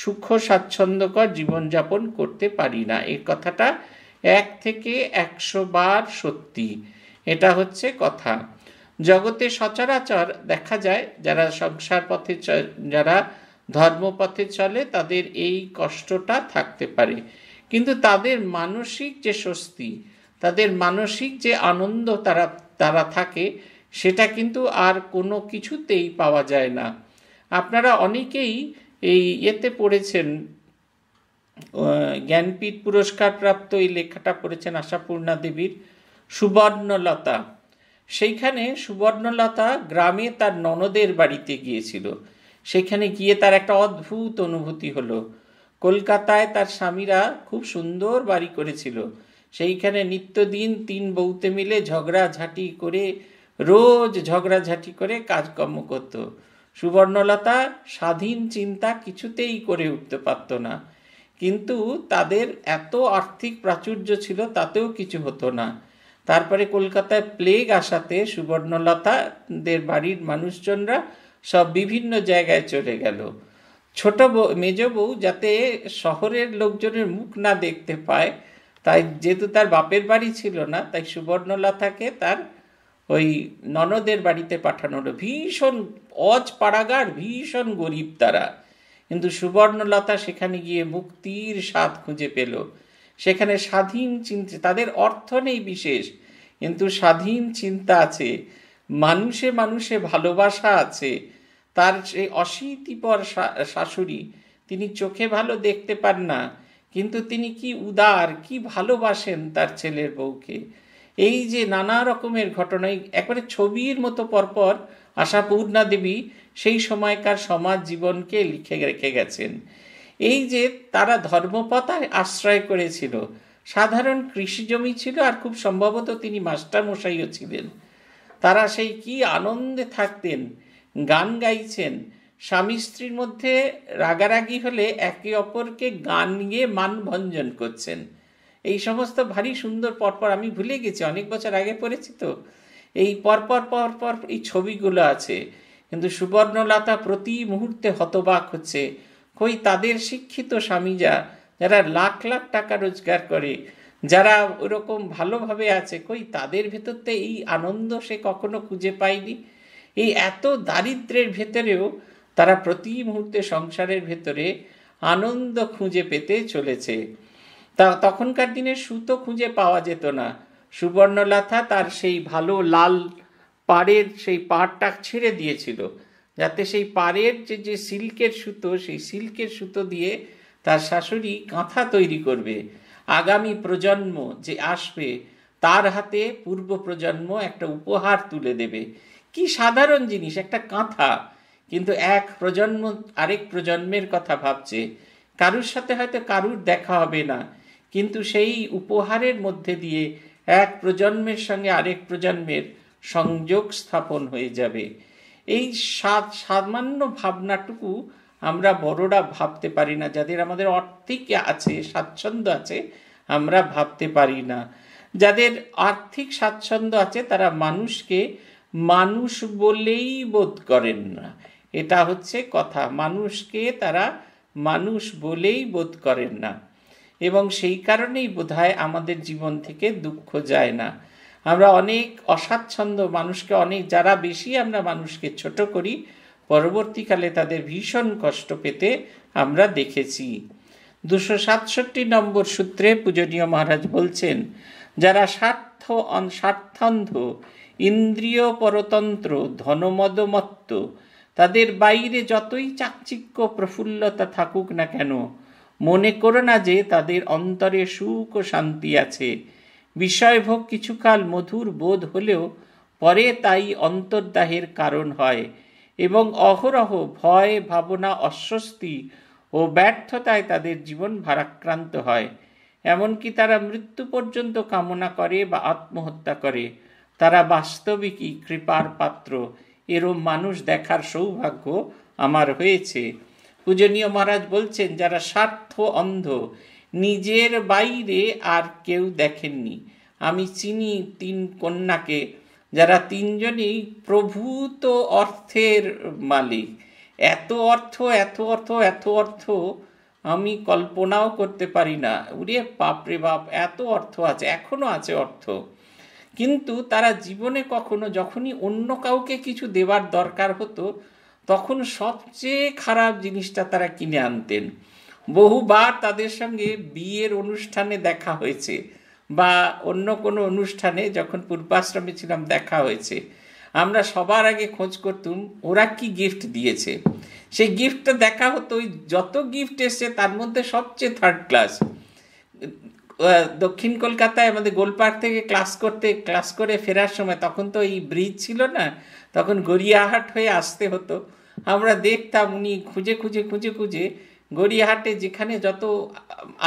সুখ স্বাচ্ছন্দ্যকর জীবনযাপন করতে পারি না এই কথাটা এক থেকে একশো বার সত্যি এটা হচ্ছে কথা জগতে সচরাচর দেখা যায় যারা সংসার পথে যারা ধর্মপথে চলে তাদের এই কষ্টটা থাকতে পারে কিন্তু তাদের মানসিক যে স্বস্তি তাদের মানসিক যে আনন্দ তারা তারা থাকে সেটা কিন্তু আর কোনো কিছুতেই পাওয়া যায় না আপনারা অনেকেই এই ইয়েতে পড়েছেন জ্ঞানপীঠ পুরস্কার প্রাপ্ত এই লেখাটা পড়েছেন আশাপূর্ণা দেবীর সুবর্ণলতা সেইখানে সুবর্ণলতা গ্রামে তার ননদের বাড়িতে গিয়েছিল সেখানে গিয়ে তার একটা অদ্ভুত অনুভূতি হলো কলকাতায় তার স্বামীরা খুব সুন্দর বাড়ি করেছিল সেইখানে নিত্যদিন তিন বউতে মিলে ঝাঁটি করে রোজ ঝাঁটি করে কাজকর্ম করতো সুবর্ণলতা স্বাধীন চিন্তা কিছুতেই করে উঠতে পারত না কিন্তু তাদের এত আর্থিক প্রাচুর্য ছিল তাতেও কিছু হতো না তারপরে কলকাতায় প্লেগ আসাতে সুবর্ণলতাদের বাড়ির মানুষজনরা সব বিভিন্ন জায়গায় চলে গেল ছোট মেজ বউ যাতে শহরের লোকজনের মুখ না দেখতে পায় তাই যেহেতু তার বাপের বাড়ি ছিল না তাই সুবর্ণলতাকে তার ওই ননদের বাড়িতে পাঠানো হলো ভীষণ অজ পাড়াগার ভীষণ গরিব তারা কিন্তু সুবর্ণলতা সেখানে গিয়ে মুক্তির স্বাদ খুঁজে পেল সেখানে স্বাধীন চিন্তা তাদের অর্থ নেই বিশেষ কিন্তু স্বাধীন চিন্তা আছে মানুষে মানুষে ভালোবাসা আছে তার সেই অশীতিপর শাশুড়ি তিনি চোখে ভালো দেখতে পান না কিন্তু তিনি কি উদার কি ভালোবাসেন তার ছেলের বউকে এই যে নানা রকমের ঘটনায় একবারে ছবির মতো পরপর পূর্ণা দেবী সেই সময়কার সমাজ জীবনকে লিখে রেখে গেছেন এই যে তারা ধর্মপথায় আশ্রয় করেছিল সাধারণ কৃষি জমি ছিল আর খুব সম্ভবত তিনি মাস্টারমশাইও ছিলেন তারা সেই কি আনন্দে থাকতেন গান গাইছেন স্বামী স্ত্রীর মধ্যে রাগারাগি হলে একে অপরকে গান গিয়ে মানভঞ্জন করছেন এই সমস্ত ভারী সুন্দর পরপর আমি ভুলে গেছি অনেক বছর আগে পড়েছি তো এই পরপর পরপর এই ছবিগুলো আছে কিন্তু সুবর্ণলতা প্রতি মুহূর্তে হতবাক হচ্ছে কই তাদের শিক্ষিত স্বামীজা যারা লাখ লাখ টাকা রোজগার করে যারা ওরকম ভালোভাবে আছে কই তাদের ভেতরতে এই আনন্দ সে কখনো খুঁজে পায়নি এই এত দারিদ্রের ভেতরেও তারা প্রতি মুহূর্তে সংসারের ভেতরে আনন্দ খুঁজে পেতে চলেছে তা তখনকার দিনে সুতো খুঁজে পাওয়া যেত না সুবর্ণলতা তার সেই ভালো লাল পাড়ের সেই পাড়টা ছেড়ে দিয়েছিল যাতে সেই পাড়ের যে যে সিল্কের সুতো সেই সিল্কের সুতো দিয়ে তার শাশুড়ি কাঁথা তৈরি করবে আগামী প্রজন্ম যে আসবে তার হাতে পূর্ব প্রজন্ম একটা উপহার তুলে দেবে কি সাধারণ জিনিস একটা কাঁথা কিন্তু এক প্রজন্ম আরেক প্রজন্মের কথা ভাবছে কারুর সাথে হয়তো কারুর দেখা হবে না কিন্তু সেই উপহারের মধ্যে দিয়ে এক প্রজন্মের সঙ্গে আরেক প্রজন্মের সংযোগ স্থাপন হয়ে যাবে এই সামান্য ভাবনাটুকু আমরা বড়রা ভাবতে পারি না যাদের আমাদের অর্থিক আছে স্বাচ্ছন্দ্য আছে আমরা ভাবতে পারি না যাদের আর্থিক স্বাচ্ছন্দ্য আছে তারা মানুষকে মানুষ বলেই বোধ করেন না এটা হচ্ছে কথা মানুষকে তারা মানুষ বলেই বোধ করেন না এবং সেই কারণেই বোধহয় আমাদের জীবন থেকে দুঃখ যায় না আমরা অনেক অসাচ্ছন্দ মানুষকে অনেক যারা বেশি আমরা মানুষকে ছোট করি পরবর্তীকালে তাদের ভীষণ কষ্ট পেতে আমরা দেখেছি দুশো সাতষট্টি নম্বর সূত্রে পূজনীয় মহারাজ বলছেন যারা স্বার্থ স্বার্থান্ধ ইন্দ্রিয় পরতন্ত্র ধনমদমত্ত তাদের বাইরে যতই চাকচিক্য প্রফুল্লতা থাকুক না কেন মনে করো না যে তাদের অন্তরে সুখ ও শান্তি আছে বিষয়ভোগ কিছুকাল মধুর বোধ হলেও পরে তাই অন্তর্দাহের কারণ হয় এবং অহরহ ভয় ভাবনা অস্বস্তি ও ব্যর্থতায় তাদের জীবন ভারাক্রান্ত হয় এমনকি তারা মৃত্যু পর্যন্ত কামনা করে বা আত্মহত্যা করে তারা বাস্তবিকই কৃপার পাত্র এরম মানুষ দেখার সৌভাগ্য আমার হয়েছে পূজনীয় মহারাজ বলছেন যারা স্বার্থ অন্ধ নিজের বাইরে আর কেউ দেখেননি আমি চিনি তিন কন্যাকে যারা তিনজনই প্রভূত অর্থের মালিক এত অর্থ এত অর্থ এত অর্থ আমি কল্পনাও করতে পারি না উড়ে বাপরে বাপ এত অর্থ আছে এখনও আছে অর্থ কিন্তু তারা জীবনে কখনো যখনই অন্য কাউকে কিছু দেবার দরকার হতো তখন সবচেয়ে খারাপ জিনিসটা তারা কিনে আনতেন বহুবার তাদের সঙ্গে বিয়ের অনুষ্ঠানে দেখা হয়েছে বা অন্য কোনো অনুষ্ঠানে যখন পূর্বাশ্রমে ছিলাম দেখা হয়েছে আমরা সবার আগে খোঁজ করতুম ওরা কি গিফট দিয়েছে সেই গিফটটা দেখা হতো ওই যত গিফট এসছে তার মধ্যে সবচেয়ে থার্ড ক্লাস দক্ষিণ কলকাতায় আমাদের গোলপার্ক থেকে ক্লাস করতে ক্লাস করে ফেরার সময় তখন তো এই ব্রিজ ছিল না তখন গড়িয়াহাট হয়ে আসতে হতো আমরা দেখতাম উনি খুঁজে খুঁজে খুঁজে খুঁজে গড়িয়াহাটে যেখানে যত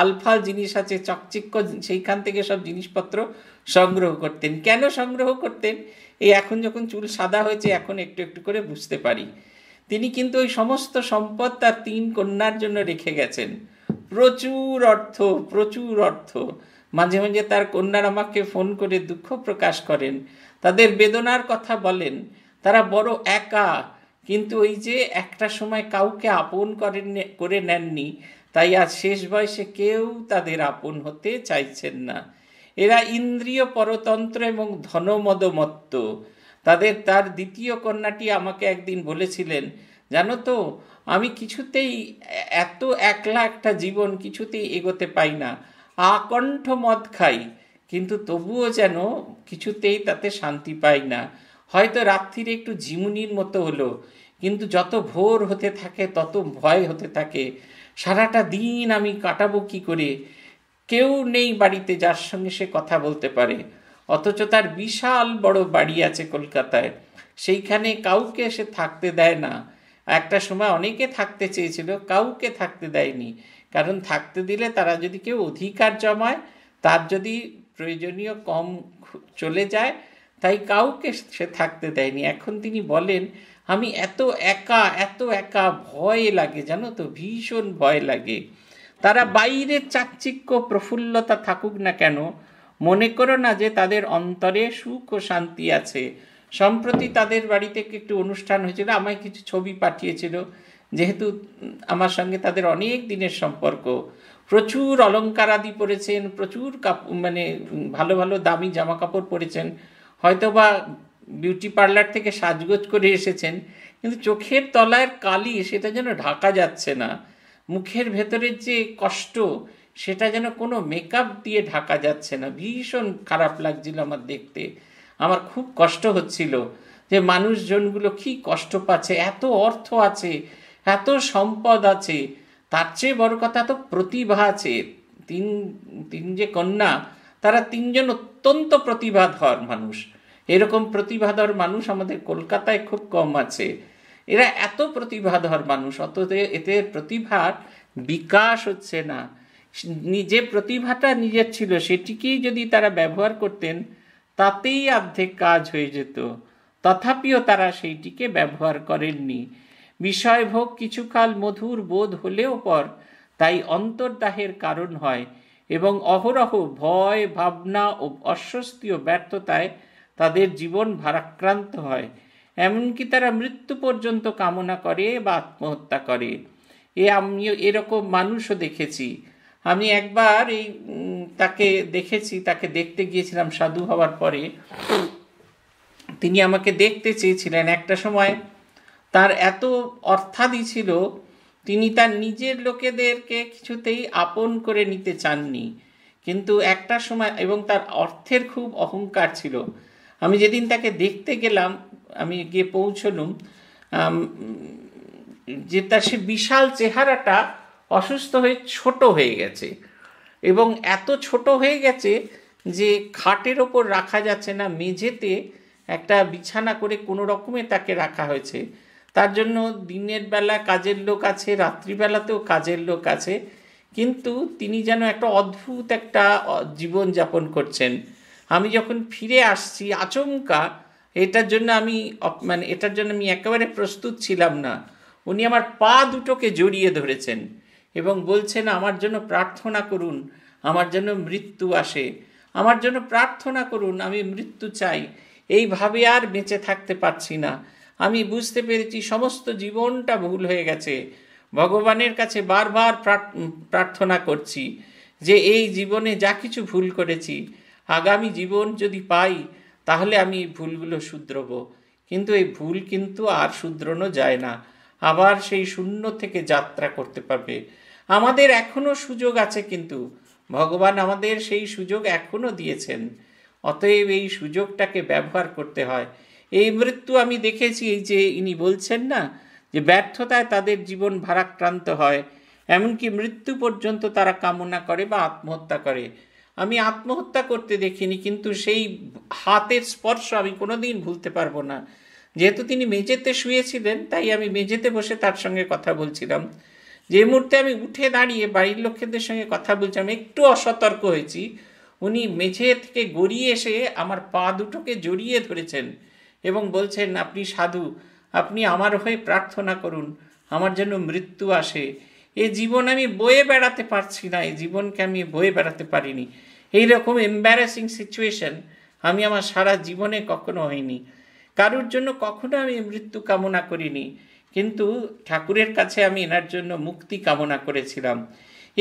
আলফাল জিনিস আছে চকচিক্য সেইখান থেকে সব জিনিসপত্র সংগ্রহ করতেন কেন সংগ্রহ করতেন এই এখন যখন চুল সাদা হয়েছে এখন একটু একটু করে বুঝতে পারি তিনি কিন্তু ওই সমস্ত সম্পদ তার তিন কন্যার জন্য রেখে গেছেন প্রচুর অর্থ প্রচুর অর্থ মাঝে মাঝে তার কন্যার আমাকে ফোন করে দুঃখ প্রকাশ করেন তাদের বেদনার কথা বলেন তারা বড় একা কিন্তু ওই যে একটা সময় কাউকে আপন করেন করে নেননি তাই আজ শেষ বয়সে কেউ তাদের আপন হতে চাইছেন না এরা ইন্দ্রিয় পরতন্ত্র এবং ধনমদমত্ত তাদের তার দ্বিতীয় কন্যাটি আমাকে একদিন বলেছিলেন জানো তো আমি কিছুতেই এত একলা একটা জীবন কিছুতেই এগোতে পাই না আকণ্ঠ মদ খাই কিন্তু তবুও যেন কিছুতেই তাতে শান্তি পাই না হয়তো রাত্রিরে একটু জিমুনির মতো হলো কিন্তু যত ভোর হতে থাকে তত ভয় হতে থাকে সারাটা দিন আমি কাটাবো কি করে কেউ নেই বাড়িতে যার সঙ্গে সে কথা বলতে পারে অথচ তার বিশাল বড় বাড়ি আছে কলকাতায় সেইখানে কাউকে সে থাকতে দেয় না একটা সময় অনেকে থাকতে চেয়েছিল কাউকে থাকতে দেয়নি কারণ থাকতে দিলে তারা যদি কেউ অধিকার জমায় তার যদি প্রয়োজনীয় কম চলে যায় তাই কাউকে সে থাকতে দেয়নি এখন তিনি বলেন আমি এত একা এত একা ভয় লাগে জানো তো ভীষণ ভয় লাগে তারা বাইরের চাকচিক্য প্রফুল্লতা থাকুক না কেন মনে করো না যে তাদের অন্তরে সুখ ও শান্তি আছে সম্প্রতি তাদের বাড়িতে একটু অনুষ্ঠান হয়েছিল আমায় কিছু ছবি পাঠিয়েছিল যেহেতু আমার সঙ্গে তাদের অনেক দিনের সম্পর্ক প্রচুর আদি পরেছেন প্রচুর মানে ভালো ভালো দামি জামা কাপড় পরেছেন হয়তো বা বিউটি পার্লার থেকে সাজগোজ করে এসেছেন কিন্তু চোখের তলায় কালি সেটা যেন ঢাকা যাচ্ছে না মুখের ভেতরের যে কষ্ট সেটা যেন কোনো মেকআপ দিয়ে ঢাকা যাচ্ছে না ভীষণ খারাপ লাগছিল আমার দেখতে আমার খুব কষ্ট হচ্ছিল যে মানুষজনগুলো কি কষ্ট পাচ্ছে এত অর্থ আছে এত সম্পদ আছে তার চেয়ে বড় কথা তো প্রতিভা আছে তিন তিন যে কন্যা তারা তিনজন অত্যন্ত প্রতিভাধর মানুষ এরকম প্রতিভাধর মানুষ আমাদের কলকাতায় খুব কম আছে এরা এত প্রতিভাধর মানুষ অত এতে প্রতিভার বিকাশ হচ্ছে না যে প্রতিভাটা নিজের ছিল সেটিকেই যদি তারা ব্যবহার করতেন তাতেই অর্ধেক কাজ হয়ে যেত তথাপিও তারা সেইটিকে ব্যবহার করেননি বিষয়ভোগ কিছুকাল মধুর বোধ হলেও পর তাই অন্তর্দাহের কারণ হয় এবং অহরহ ভয় ভাবনা ও অস্বস্তি ও ব্যর্থতায় তাদের জীবন ভারাক্রান্ত হয় এমনকি তারা মৃত্যু পর্যন্ত কামনা করে বা আত্মহত্যা করে এ আমি এরকম মানুষও দেখেছি আমি একবার এই তাকে দেখেছি তাকে দেখতে গিয়েছিলাম সাধু হওয়ার পরে তিনি আমাকে দেখতে চেয়েছিলেন একটা সময় তার এত অর্থাদি ছিল তিনি তার নিজের লোকেদেরকে কিছুতেই আপন করে নিতে চাননি কিন্তু একটা সময় এবং তার অর্থের খুব অহংকার ছিল আমি যেদিন তাকে দেখতে গেলাম আমি গিয়ে পৌঁছলুম যে তার সে বিশাল চেহারাটা অসুস্থ হয়ে ছোট হয়ে গেছে এবং এত ছোট হয়ে গেছে যে খাটের ওপর রাখা যাচ্ছে না মেঝেতে একটা বিছানা করে কোনো রকমে তাকে রাখা হয়েছে তার জন্য দিনের বেলা কাজের লোক আছে রাত্রিবেলাতেও কাজের লোক আছে কিন্তু তিনি যেন একটা অদ্ভুত একটা জীবন যাপন করছেন আমি যখন ফিরে আসছি আচমকা এটার জন্য আমি মানে এটার জন্য আমি একেবারে প্রস্তুত ছিলাম না উনি আমার পা দুটোকে জড়িয়ে ধরেছেন এবং বলছেন আমার জন্য প্রার্থনা করুন আমার জন্য মৃত্যু আসে আমার জন্য প্রার্থনা করুন আমি মৃত্যু চাই এইভাবে আর বেঁচে থাকতে পারছি না আমি বুঝতে পেরেছি সমস্ত জীবনটা ভুল হয়ে গেছে ভগবানের কাছে বারবার প্রার্থনা করছি যে এই জীবনে যা কিছু ভুল করেছি আগামী জীবন যদি পাই তাহলে আমি এই ভুলগুলো শুধরব কিন্তু এই ভুল কিন্তু আর শুধরনো যায় না আবার সেই শূন্য থেকে যাত্রা করতে পারবে আমাদের এখনও সুযোগ আছে কিন্তু ভগবান আমাদের সেই সুযোগ এখনও দিয়েছেন অতএব এই সুযোগটাকে ব্যবহার করতে হয় এই মৃত্যু আমি দেখেছি এই যে ইনি বলছেন না যে ব্যর্থতায় তাদের জীবন ভারাক্রান্ত হয় এমনকি মৃত্যু পর্যন্ত তারা কামনা করে বা আত্মহত্যা করে আমি আত্মহত্যা করতে দেখিনি কিন্তু সেই হাতের স্পর্শ আমি কোনোদিন ভুলতে পারবো না যেহেতু তিনি মেঝেতে শুয়েছিলেন তাই আমি মেঝেতে বসে তার সঙ্গে কথা বলছিলাম যে মুহূর্তে আমি উঠে দাঁড়িয়ে বাড়ির লোকেদের সঙ্গে কথা বলছিলাম একটু অসতর্ক হয়েছি উনি মেঝে থেকে গড়িয়ে এসে আমার পা দুটোকে জড়িয়ে ধরেছেন এবং বলছেন আপনি সাধু আপনি আমার হয়ে প্রার্থনা করুন আমার জন্য মৃত্যু আসে এ জীবন আমি বয়ে বেড়াতে পারছি না এই জীবনকে আমি বয়ে বেড়াতে পারিনি এই রকম এম্বারাসিং সিচুয়েশন আমি আমার সারা জীবনে কখনো হয়নি কারুর জন্য কখনো আমি মৃত্যু কামনা করিনি কিন্তু ঠাকুরের কাছে আমি এনার জন্য মুক্তি কামনা করেছিলাম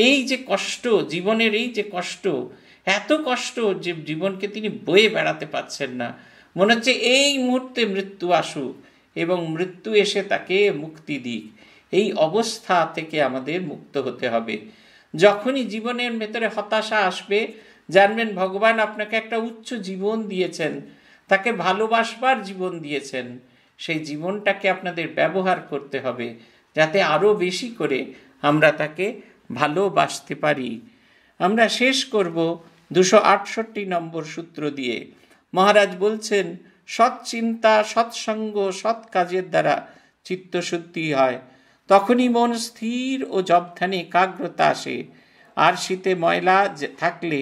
এই যে কষ্ট জীবনের এই যে কষ্ট এত কষ্ট যে জীবনকে তিনি বয়ে বেড়াতে পারছেন না মনে হচ্ছে এই মুহূর্তে মৃত্যু আসুক এবং মৃত্যু এসে তাকে মুক্তি দিক এই অবস্থা থেকে আমাদের মুক্ত হতে হবে যখনই জীবনের ভেতরে হতাশা আসবে জানবেন ভগবান আপনাকে একটা উচ্চ জীবন দিয়েছেন তাকে ভালোবাসবার জীবন দিয়েছেন সেই জীবনটাকে আপনাদের ব্যবহার করতে হবে যাতে আরও বেশি করে আমরা তাকে ভালোবাসতে পারি আমরা শেষ করব দুশো আটষট্টি নম্বর সূত্র দিয়ে মহারাজ বলছেন সৎ চিন্তা সৎসঙ্গ সৎ কাজের দ্বারা চিত্তশুদ্ধি হয় তখনই মন স্থির ও জবধানে একাগ্রতা আসে আর শীতে ময়লা থাকলে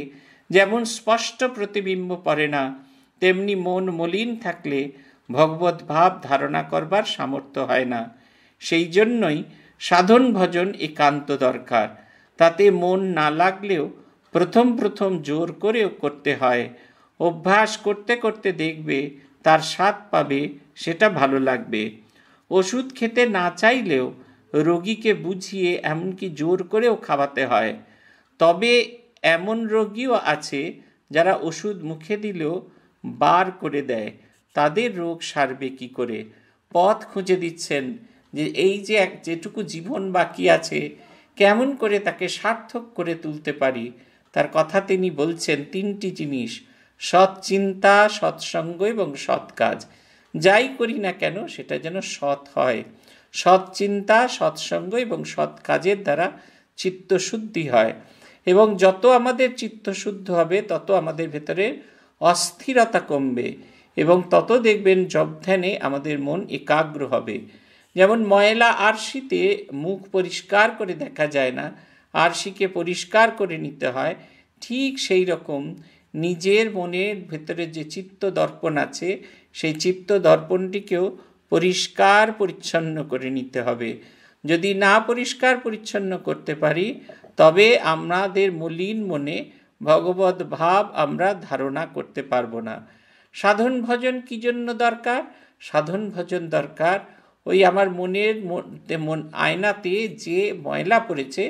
যেমন স্পষ্ট প্রতিবিম্ব পড়ে না তেমনি মন মলিন থাকলে ভগবত ভাব ধারণা করবার সামর্থ্য হয় না সেই জন্যই সাধন ভজন একান্ত দরকার তাতে মন না লাগলেও প্রথম প্রথম জোর করেও করতে হয় অভ্যাস করতে করতে দেখবে তার স্বাদ পাবে সেটা ভালো লাগবে ওষুধ খেতে না চাইলেও রোগীকে বুঝিয়ে এমনকি জোর করেও খাওয়াতে হয় তবে এমন রোগীও আছে যারা ওষুধ মুখে দিলেও বার করে দেয় তাদের রোগ সারবে কি করে পথ খুঁজে দিচ্ছেন যে এই যে এক যেটুকু জীবন বাকি আছে কেমন করে তাকে সার্থক করে তুলতে পারি তার কথা তিনি বলছেন তিনটি জিনিস সৎ চিন্তা সৎসঙ্গ এবং সৎ কাজ যাই করি না কেন সেটা যেন সৎ হয় সৎ চিন্তা সৎসঙ্গ এবং সৎ কাজের দ্বারা চিত্তশুদ্ধি হয় এবং যত আমাদের চিত্তশুদ্ধ হবে তত আমাদের ভেতরে অস্থিরতা কমবে এবং তত দেখবেন ধ্যানে আমাদের মন একাগ্র হবে যেমন ময়লা আরশিতে মুখ পরিষ্কার করে দেখা যায় না আরশিকে পরিষ্কার করে নিতে হয় ঠিক সেই রকম নিজের মনের ভেতরে যে চিত্ত দর্পণ আছে সেই চিত্ত দর্পণটিকেও পরিষ্কার পরিচ্ছন্ন করে নিতে হবে যদি না পরিষ্কার পরিচ্ছন্ন করতে পারি তবে আমাদের মলিন মনে ভগবত ভাব আমরা ধারণা করতে পারবো না সাধন ভজন কি জন্য দরকার সাধন ভজন দরকার ওই আমার মনের মন আয়নাতে যে ময়লা পড়েছে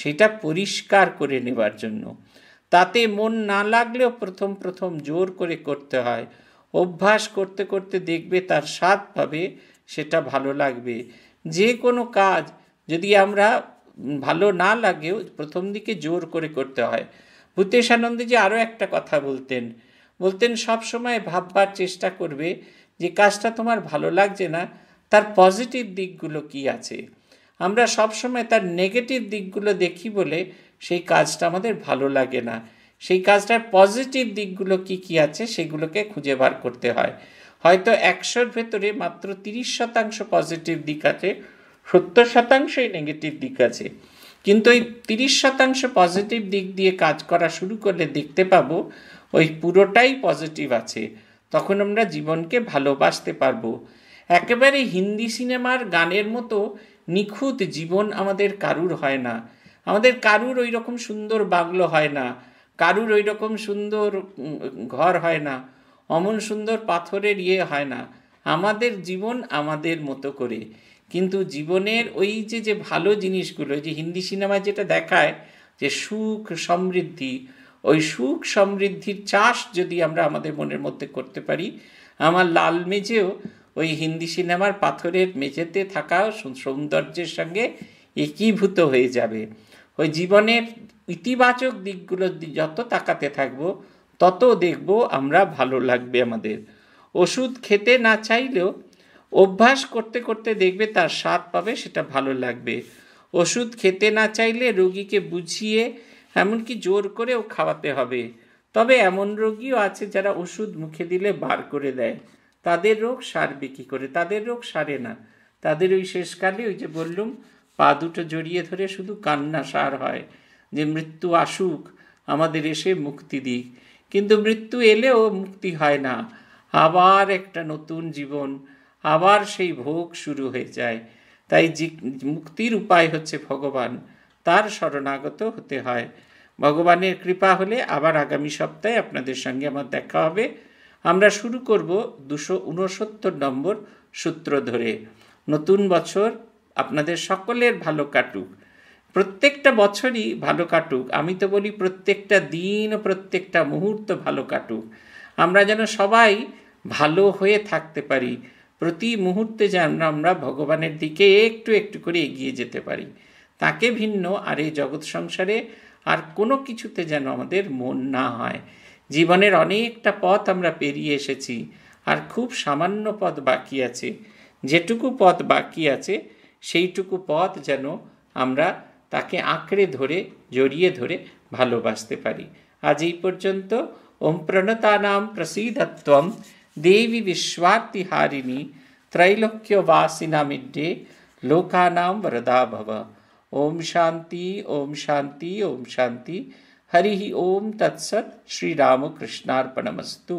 সেটা পরিষ্কার করে নেবার জন্য তাতে মন না লাগলেও প্রথম প্রথম জোর করে করতে হয় অভ্যাস করতে করতে দেখবে তার স্বাদ পাবে সেটা ভালো লাগবে যে কোনো কাজ যদি আমরা ভালো না লাগেও প্রথম দিকে জোর করে করতে হয় ভূতেশানন্দে যে আরও একটা কথা বলতেন বলতেন সব সময় ভাববার চেষ্টা করবে যে কাজটা তোমার ভালো লাগছে না তার পজিটিভ দিকগুলো কি আছে আমরা সব সময় তার নেগেটিভ দিকগুলো দেখি বলে সেই কাজটা আমাদের ভালো লাগে না সেই কাজটার পজিটিভ দিকগুলো কি কি আছে সেগুলোকে খুঁজে বার করতে হয় হয়তো একশোর ভেতরে মাত্র তিরিশ শতাংশ পজিটিভ দিক আছে সত্তর শতাংশই নেগেটিভ দিক আছে কিন্তু ওই তিরিশ শতাংশ পজিটিভ দিক দিয়ে কাজ করা শুরু করলে দেখতে পাবো ওই পুরোটাই পজিটিভ আছে তখন আমরা জীবনকে ভালোবাসতে পারবো একেবারে হিন্দি সিনেমার গানের মতো নিখুঁত জীবন আমাদের কারুর হয় না আমাদের কারুর ওই রকম সুন্দর বাংলো হয় না কারুর ওই রকম সুন্দর ঘর হয় না অমন সুন্দর পাথরের ইয়ে হয় না আমাদের জীবন আমাদের মতো করে কিন্তু জীবনের ওই যে যে ভালো জিনিসগুলো যে হিন্দি সিনেমায় যেটা দেখায় যে সুখ সমৃদ্ধি ওই সুখ সমৃদ্ধির চাষ যদি আমরা আমাদের মনের মধ্যে করতে পারি আমার লাল মেঝেও ওই হিন্দি সিনেমার পাথরের মেঝেতে থাকা সৌন্দর্যের সঙ্গে একীভূত হয়ে যাবে ওই জীবনের ইতিবাচক দিকগুলোর যত তাকাতে থাকব তত দেখব আমরা ভালো লাগবে আমাদের ওষুধ খেতে না চাইলেও অভ্যাস করতে করতে দেখবে তার স্বাদ পাবে সেটা ভালো লাগবে ওষুধ খেতে না চাইলে রোগীকে বুঝিয়ে এমনকি জোর করেও খাওয়াতে হবে তবে এমন রোগীও আছে যারা ওষুধ মুখে দিলে বার করে দেয় তাদের রোগ সারবে কী করে তাদের রোগ সারে না তাদের ওই শেষকালে ওই যে বললুম পা দুটো জড়িয়ে ধরে শুধু কান্না সার হয় যে মৃত্যু আসুক আমাদের এসে মুক্তি দিক কিন্তু মৃত্যু এলেও মুক্তি হয় না আবার একটা নতুন জীবন আবার সেই ভোগ শুরু হয়ে যায় তাই মুক্তির উপায় হচ্ছে ভগবান তার শরণাগত হতে হয় ভগবানের কৃপা হলে আবার আগামী সপ্তাহে আপনাদের সঙ্গে আমার দেখা হবে আমরা শুরু করব দুশো উনসত্তর নম্বর সূত্র ধরে নতুন বছর আপনাদের সকলের ভালো কাটুক প্রত্যেকটা বছরই ভালো কাটুক আমি তো বলি প্রত্যেকটা দিন প্রত্যেকটা মুহূর্ত ভালো কাটুক আমরা যেন সবাই ভালো হয়ে থাকতে পারি প্রতি মুহূর্তে যেন আমরা ভগবানের দিকে একটু একটু করে এগিয়ে যেতে পারি তাকে ভিন্ন আর এই জগৎ সংসারে আর কোনো কিছুতে যেন আমাদের মন না হয় জীবনের অনেকটা পথ আমরা পেরিয়ে এসেছি আর খুব সামান্য পথ বাকি আছে যেটুকু পথ বাকি আছে সেইটুকুপত যেন আমরা তাকে আকড়ে ধরে জড়িয়ে ধরে ভালোবাসতে পারি আজ এই পর্যন্ত ওম প্রণতা নাম প্রসীদত্বম দেবী বিশ্বার্থিহারিণী ত্রৈলোক্যবাসিনা মিডি লোকানাং বরদা ভব ওম শান্তি ওম শান্তি ওম শান্তি হরিহ ওম তৎসত শ্রীরামকৃষ্ণার্পণমস্তু